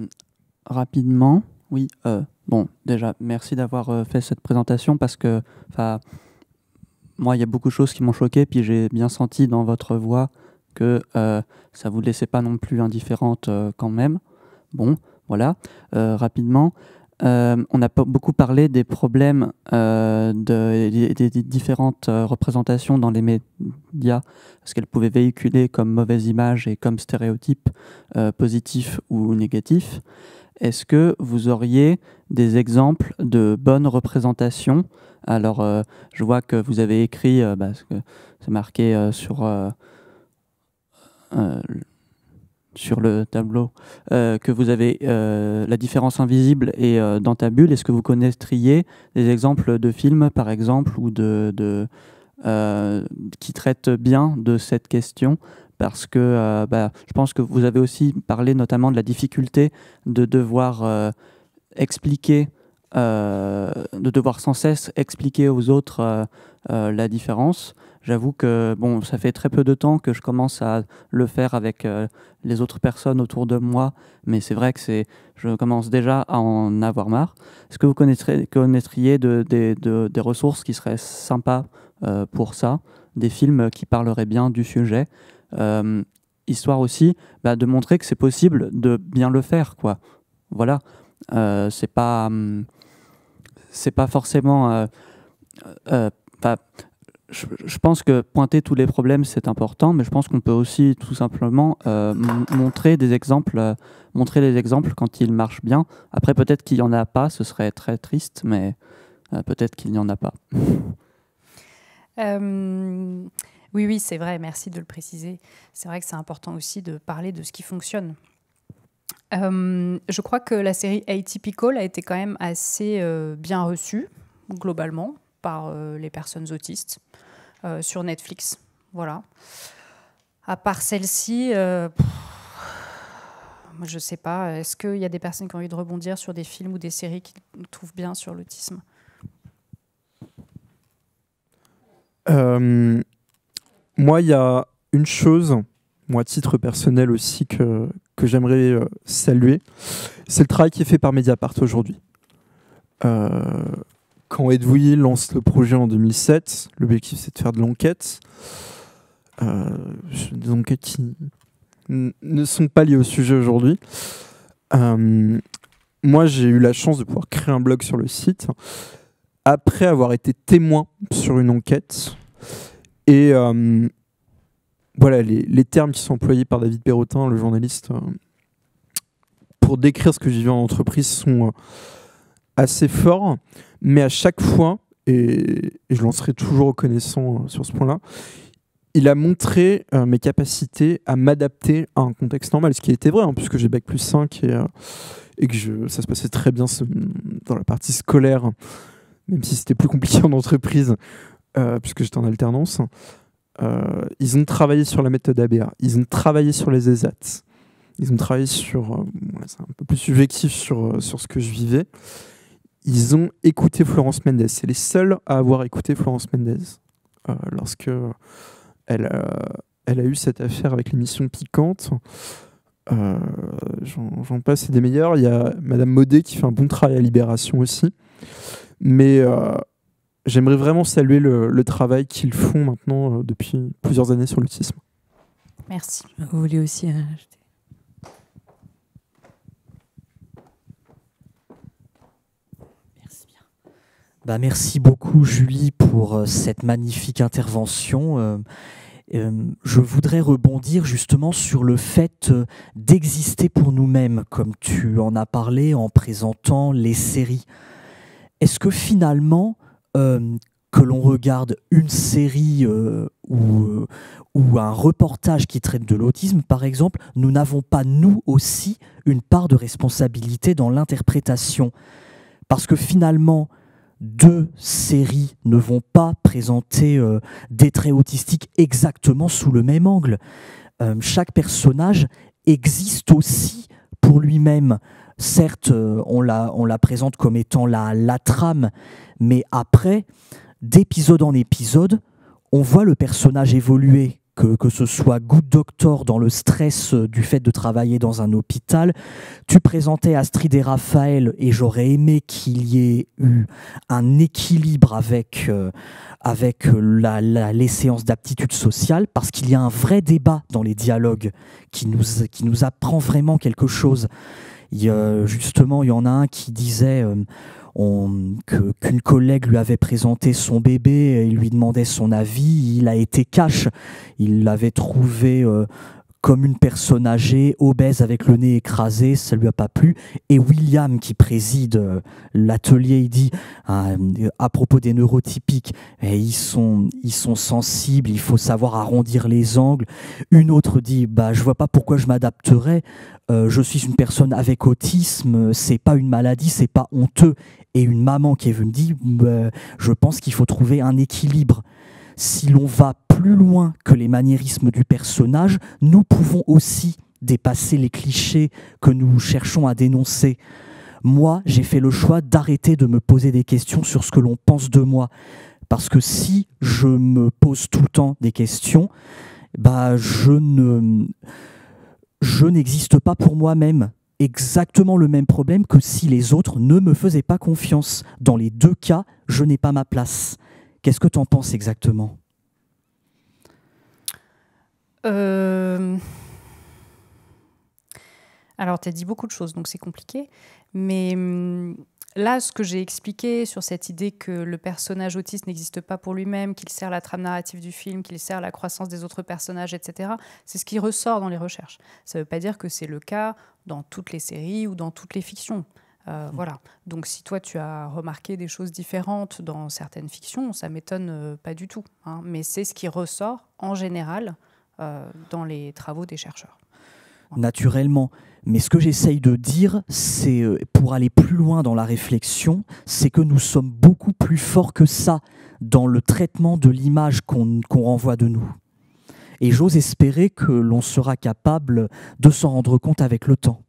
rapidement, oui. bon, déjà, merci d'avoir fait cette présentation parce que, moi, il y a beaucoup de choses qui m'ont choqué, puis j'ai bien senti dans votre voix que ça euh, ça vous laissait pas non plus indifférente euh, quand même. Bon, voilà, euh, rapidement. on a beaucoup parlé des problèmes de, des, différentes représentations dans les médias, ce qu'elles pouvaient véhiculer comme mauvaise image et comme stéréotypes positifs ou négatifs. Est-ce que vous auriez des exemples de bonnes représentations alors, euh, je vois que vous avez écrit, euh, bah, c'est marqué euh, sur, sur le tableau, que vous avez la différence invisible et dans ta bulle. Est-ce que vous connaîtriez des exemples de films, par exemple, ou de, qui traitent bien de cette question parce que bah, je pense que vous avez aussi parlé notamment de la difficulté de devoir expliquer euh, de devoir sans cesse expliquer aux autres euh, euh, la différence. J'avoue que bon, ça fait très peu de temps que je commence à le faire avec les autres personnes autour de moi, mais c'est vrai que c'est, je commence déjà à en avoir marre. Est-ce que vous connaîtriez, connaîtriez de, des ressources qui seraient sympas pour ça, des films qui parleraient bien du sujet, histoire aussi bah, de montrer que c'est possible de bien le faire, quoi. Voilà, c'est pas. Hum, c'est pas forcément. Euh, euh, euh, je, pense que pointer tous les problèmes, c'est important, mais je pense qu'on peut aussi tout simplement montrer des exemples, montrer exemples quand ils marchent bien. Après, peut-être qu'il n'y en a pas, ce serait très triste, mais peut-être qu'il n'y en a pas. oui, oui, c'est vrai, merci de le préciser. C'est vrai que c'est important aussi de parler de ce qui fonctionne. Euh, je crois que la série Atypical a été quand même assez euh, bien reçue, globalement, par euh, les personnes autistes sur Netflix. Voilà. À part celle-ci, je sais pas, est-ce qu'il y a des personnes qui ont envie de rebondir sur des films ou des séries qui trouvent bien sur l'autisme Moi, il y a une chose moi, à titre personnel aussi, que, que j'aimerais euh, saluer, c'est le travail qui est fait par Mediapart aujourd'hui. Euh, quand Edouille lance le projet en 2007, l'objectif c'est de faire de l'enquête. Euh, des enquêtes qui ne sont pas liées au sujet aujourd'hui. moi, j'ai eu la chance de pouvoir créer un blog sur le site après avoir été témoin sur une enquête. Et voilà les, termes qui sont employés par David Perrotin, le journaliste, euh, pour décrire ce que je vivais en entreprise sont euh, assez forts, mais à chaque fois, et, je l'en serai toujours reconnaissant euh, sur ce point-là, il a montré mes capacités à m'adapter à un contexte normal, ce qui était vrai, hein, puisque j'ai Bac plus 5 et, que je, ça se passait très bien dans la partie scolaire, même si c'était plus compliqué en entreprise, puisque j'étais en alternance. Euh, ils ont travaillé sur la méthode ABA, ils ont travaillé sur les ESAT, ils ont travaillé sur, euh, c'est un peu plus subjectif sur, euh, sur ce que je vivais, ils ont écouté Florence Mendez, c'est les seuls à avoir écouté Florence Mendez lorsque elle, elle a eu cette affaire avec l'émission Piquante. J'en passe, c'est des meilleurs. Il y a Madame Modé qui fait un bon travail à Libération aussi. Mais j'aimerais vraiment saluer le, travail qu'ils font maintenant euh, depuis plusieurs années sur l'autisme. Merci. Vous voulez aussi ajouter Merci bien. Bah, merci beaucoup Julie pour euh, cette magnifique intervention. Euh, je voudrais rebondir justement sur le fait d'exister pour nous-mêmes, comme tu en as parlé en présentant les séries. Est-ce que finalement, euh, que l'on regarde une série euh, euh, ou, un reportage qui traite de l'autisme, par exemple, nous n'avons pas, nous aussi, une part de responsabilité dans l'interprétation. Parce que finalement, deux séries ne vont pas présenter des traits autistiques exactement sous le même angle. chaque personnage existe aussi pour lui-même. Certes, on la, on la présente comme étant la, la trame, mais après, d'épisode en épisode, on voit le personnage évoluer, que, que ce soit Good Doctor dans le stress euh, du fait de travailler dans un hôpital. Tu présentais Astrid et Raphaël et j'aurais aimé qu'il y ait eu un équilibre avec, euh, avec euh, la, les séances d'aptitude sociale parce qu'il y a un vrai débat dans les dialogues qui nous, qui nous apprend vraiment quelque chose. Il, justement, il y en a un qui disait qu'une collègue lui avait présenté son bébé, et lui demandait son avis, il a été cash, il l'avait trouvé euh, comme une personne âgée, obèse avec le nez écrasé, ça lui a pas plu. Et William, qui préside euh, l'atelier, il dit euh, à propos des neurotypiques, et eh, ils, sont, ils sont sensibles, il faut savoir arrondir les angles. Une autre dit, bah, je vois pas pourquoi je m'adapterais, euh, je suis une personne avec autisme, c'est pas une maladie, c'est pas honteux. Et une maman qui est venue me dit, bah, je pense qu'il faut trouver un équilibre si l'on va plus loin que les maniérismes du personnage, nous pouvons aussi dépasser les clichés que nous cherchons à dénoncer. Moi, j'ai fait le choix d'arrêter de me poser des questions sur ce que l'on pense de moi. Parce que si je me pose tout le temps des questions, bah, je ne, je n'existe pas pour moi-même. Exactement le même problème que si les autres ne me faisaient pas confiance. Dans les deux cas, je n'ai pas ma place. Qu'est-ce que tu en penses exactement euh, Alors, tu as dit beaucoup de choses, donc c'est compliqué. Mais hum, là, ce que j'ai expliqué sur cette idée que le personnage autiste n'existe pas pour lui-même, qu'il sert la trame narrative du film, qu'il sert la croissance des autres personnages, etc., c'est ce qui ressort dans les recherches. Ça ne veut pas dire que c'est le cas dans toutes les séries ou dans toutes les fictions. Euh, mm. voilà. Donc si toi tu as remarqué des choses différentes dans certaines fictions, ça m'étonne euh, pas du tout. Hein. mais c'est ce qui ressort en général euh, dans les travaux des chercheurs. Naturellement. Mais ce que j'essaye de dire, c'est pour aller plus loin dans la réflexion, c'est que nous sommes beaucoup plus forts que ça dans le traitement de l'image qu'on renvoie de nous. Et j'ose espérer que l'on sera capable de s'en rendre compte avec le temps.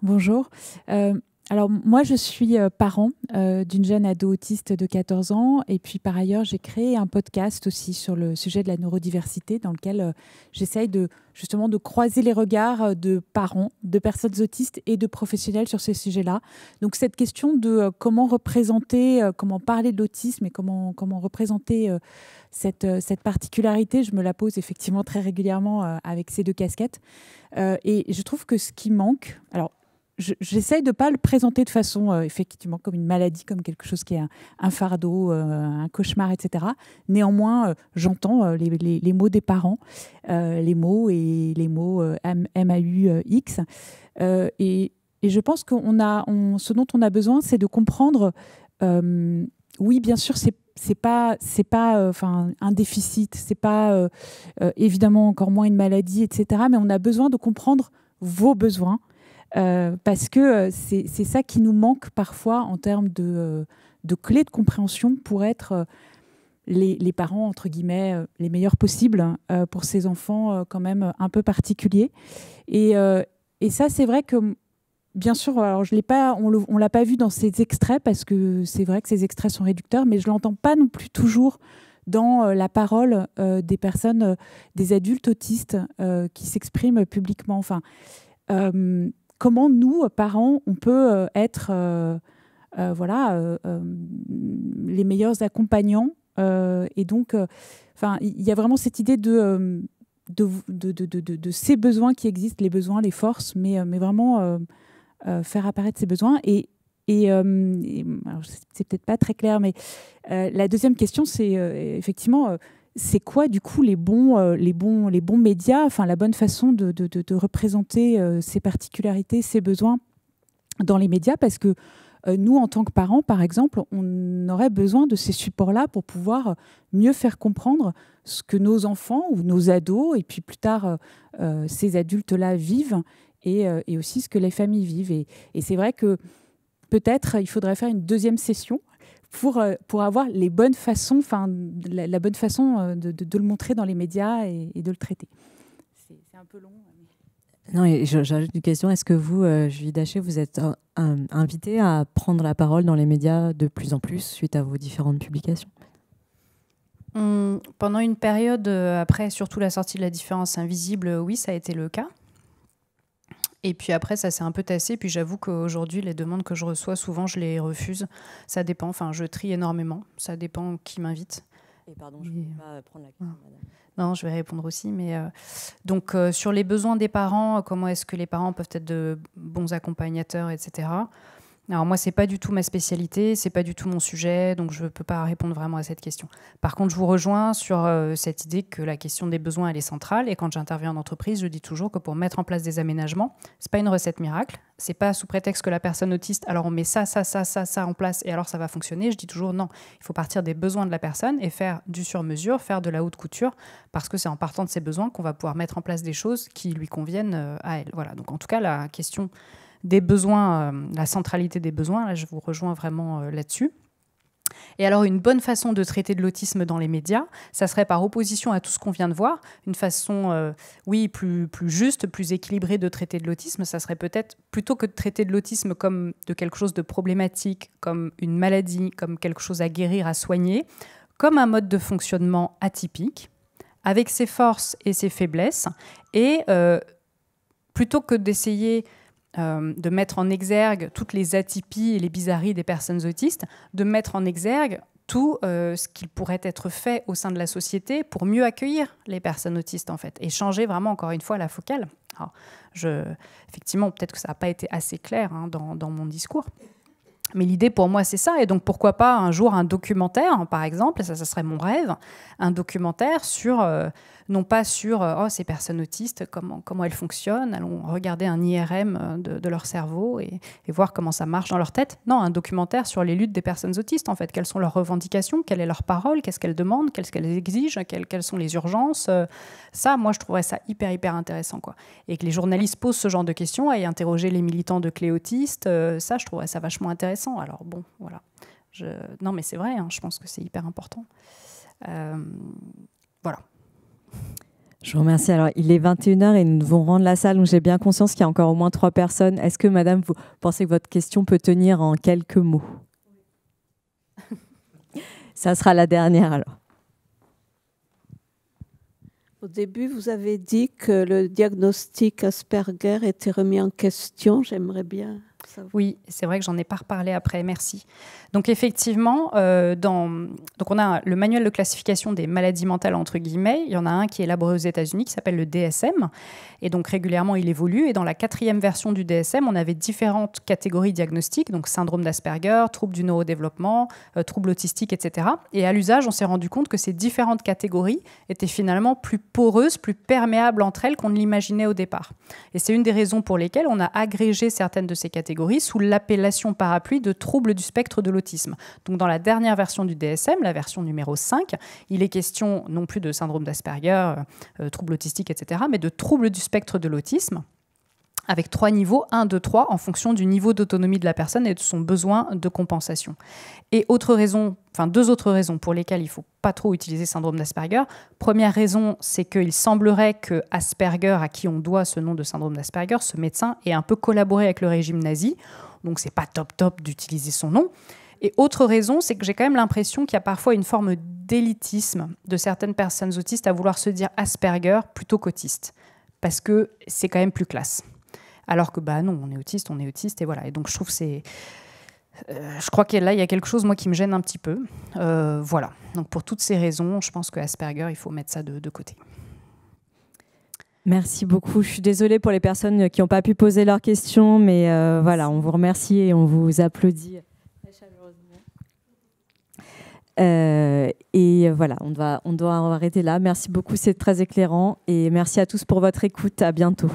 Bonjour. Euh, alors moi, je suis euh, parent euh, d'une jeune ado autiste de 14 ans et puis par ailleurs, j'ai créé un podcast aussi sur le sujet de la neurodiversité dans lequel j'essaye de justement de croiser les regards de parents, de personnes autistes et de professionnels sur ce sujet là Donc cette question de comment représenter, comment parler de l'autisme et comment, comment représenter cette, cette particularité, je me la pose effectivement très régulièrement avec ces deux casquettes. et je trouve que ce qui manque, alors j'essaye de de pas le présenter de façon euh, effectivement comme une maladie, comme quelque chose qui est un, fardeau, euh, un cauchemar, etc. Néanmoins, euh, j'entends les, mots des parents, les mots et les mots M-A-U-X. Et, je pense que a, ce dont on a besoin, c'est de comprendre. oui, bien sûr, c'est c'est pas c'est pas enfin un déficit c'est pas évidemment encore moins une maladie etc mais on a besoin de comprendre vos besoins euh, parce que euh, c'est ça qui nous manque parfois en termes de, euh, clés de compréhension pour être les, parents, entre guillemets, les meilleurs possibles hein, pour ces enfants quand même un peu particuliers. Et, ça, c'est vrai que... Bien sûr, alors je pas, on ne l'a pas vu dans ces extraits parce que c'est vrai que ces extraits sont réducteurs, mais je l'entends pas non plus toujours dans la parole des personnes, des adultes autistes qui s'expriment publiquement. Enfin, comment nous, parents, on peut euh, être euh, euh, voilà, les meilleurs accompagnants. et donc, enfin, il y a vraiment cette idée de, de, ces besoins qui existent, les besoins, les forces, mais, mais vraiment faire apparaître ces besoins. Et, c'est peut-être pas très clair, mais la deuxième question, c'est effectivement c'est quoi du coup les bons, euh, les bons, les bons médias, enfin la bonne façon de, représenter euh, ces particularités, ces besoins dans les médias Parce que euh, nous, en tant que parents, par exemple, on aurait besoin de ces supports-là pour pouvoir mieux faire comprendre ce que nos enfants ou nos ados, et puis plus tard ces adultes-là vivent, et, aussi ce que les familles vivent. et c'est vrai que peut-être il faudrait faire une deuxième session pour, euh, pour avoir les bonnes façons, enfin, la, bonne façon euh, de, de, le montrer dans les médias et, de le traiter. C'est un peu long. Hein, non, j'ajoute une question. Est-ce que vous, euh, Julie Daché, vous êtes invité invitée à prendre la parole dans les médias de plus en plus suite à vos différentes publications hum, Pendant une période, euh, après surtout la sortie de La différence invisible, oui, ça a été le cas. Et puis après, ça s'est un peu tassé. Puis j'avoue qu'aujourd'hui, les demandes que je reçois, souvent, je les refuse. Ça dépend. Enfin, je trie énormément. Ça dépend qui m'invite. Et pardon, je ne vais pas prendre la question, Non, je vais répondre aussi. Mais euh, donc, euh, sur les besoins des parents, comment est-ce que les parents peuvent être de bons accompagnateurs, etc. Alors moi, c'est pas du tout ma spécialité, c'est pas du tout mon sujet, donc je ne peux pas répondre vraiment à cette question. Par contre, je vous rejoins sur euh, cette idée que la question des besoins elle est centrale. Et quand j'interviens en entreprise, je dis toujours que pour mettre en place des aménagements, c'est pas une recette miracle. C'est pas sous prétexte que la personne autiste, alors on met ça, ça, ça, ça, ça en place et alors ça va fonctionner. Je dis toujours non. Il faut partir des besoins de la personne et faire du sur-mesure, faire de la haute couture, parce que c'est en partant de ses besoins qu'on va pouvoir mettre en place des choses qui lui conviennent euh, à elle. Voilà. Donc en tout cas, la question des besoins, euh, la centralité des besoins, là je vous rejoins vraiment euh, là-dessus. Et alors, une bonne façon de traiter de l'autisme dans les médias, ça serait par opposition à tout ce qu'on vient de voir, une façon, euh, oui, plus, juste, plus équilibrée de traiter de l'autisme, ça serait peut-être plutôt que de traiter de l'autisme comme de quelque chose de problématique, comme une maladie, comme quelque chose à guérir, à soigner, comme un mode de fonctionnement atypique, avec ses forces et ses faiblesses, et plutôt que d'essayer euh, de mettre en exergue toutes les atypies et les bizarreries des personnes autistes, de mettre en exergue tout euh, ce qu'il pourrait être fait au sein de la société pour mieux accueillir les personnes autistes en fait et changer vraiment encore une fois la focale. effectivement, peut-être que ça n'a pas été assez clair hein, dans, mon discours. Mais l'idée pour moi, c'est ça. Et donc, pourquoi pas un jour un documentaire, par exemple, ça, serait mon rêve, un documentaire sur euh, non pas sur euh, oh, ces personnes autistes, comment, comment elles fonctionnent, allons regarder un IRM euh, de, leur cerveau et, voir comment ça marche dans leur tête. Non, un documentaire sur les luttes des personnes autistes, en fait. Quelles sont leurs revendications, quelle est leur parole, qu'est-ce qu'elles demandent, qu'est-ce qu'elles exigent, quelles, quelles, sont les urgences. Euh, ça, moi, je trouverais ça hyper, hyper intéressant. Quoi. Et que les journalistes posent ce genre de questions et interroger les militants de clé autistes, ça, je trouverais ça vachement intéressant. Alors, bon, voilà. Je... Non, mais c'est vrai, hein, je pense que c'est hyper important. Voilà. Je vous remercie. Alors, il est 21h et nous devons rendre la salle, où j'ai bien conscience qu'il y a encore au moins trois personnes. Est-ce que, madame, vous pensez que votre question peut tenir en quelques mots Ça sera la dernière alors. Au début, vous avez dit que le diagnostic Asperger était remis en question. J'aimerais bien oui, c'est vrai que j'en ai pas reparlé après, merci. Donc effectivement, euh, donc on a le manuel de classification des maladies mentales, entre guillemets, il y en a un qui est élaboré aux États-Unis qui s'appelle le DSM, et donc régulièrement il évolue, et dans la quatrième version du DSM, on avait différentes catégories diagnostiques, donc syndrome d'Asperger, trouble du neurodéveloppement, trouble euh, troubles autistiques, etc. Et à l'usage, on s'est rendu compte que ces différentes catégories étaient finalement plus poreuses, plus perméables entre elles qu'on ne l'imaginait au départ. Et c'est une des raisons pour lesquelles on a agrégé certaines de ces catégories sous l'appellation parapluie de troubles du spectre de l'autisme. Donc dans la dernière version du DSM, la version numéro 5, il est question non plus de syndrome d'Asperger, trouble euh, troubles autistiques, etc., mais de troubles du spectre de l'autisme avec trois niveaux, un, 2, trois, en fonction du niveau d'autonomie de la personne et de son besoin de compensation. Et enfin deux autres raisons pour lesquelles il ne faut pas trop utiliser syndrome d'Asperger. Première raison, c'est qu'il semblerait que Asperger, à qui on doit ce nom de syndrome d'Asperger, ce médecin, ait un peu collaboré avec le régime nazi, donc c'est pas top top d'utiliser son nom. Et autre raison, c'est que j'ai quand même l'impression qu'il y a parfois une forme d'élitisme de certaines personnes autistes à vouloir se dire Asperger plutôt qu'autiste, parce que c'est quand même plus classe alors que bah non, on est autiste, on est autiste et voilà. Et donc je trouve c'est euh, je crois que là, il y a quelque chose, moi, qui me gêne un petit peu. Euh, voilà. Donc, pour toutes ces raisons, je pense qu'Asperger, il faut mettre ça de, côté. Merci beaucoup. Je suis désolée pour les personnes qui n'ont pas pu poser leurs questions, mais euh, voilà, on vous remercie et on vous applaudit très chaleureusement. et voilà, on doit, on doit arrêter là. Merci beaucoup, c'est très éclairant. Et merci à tous pour votre écoute. À bientôt.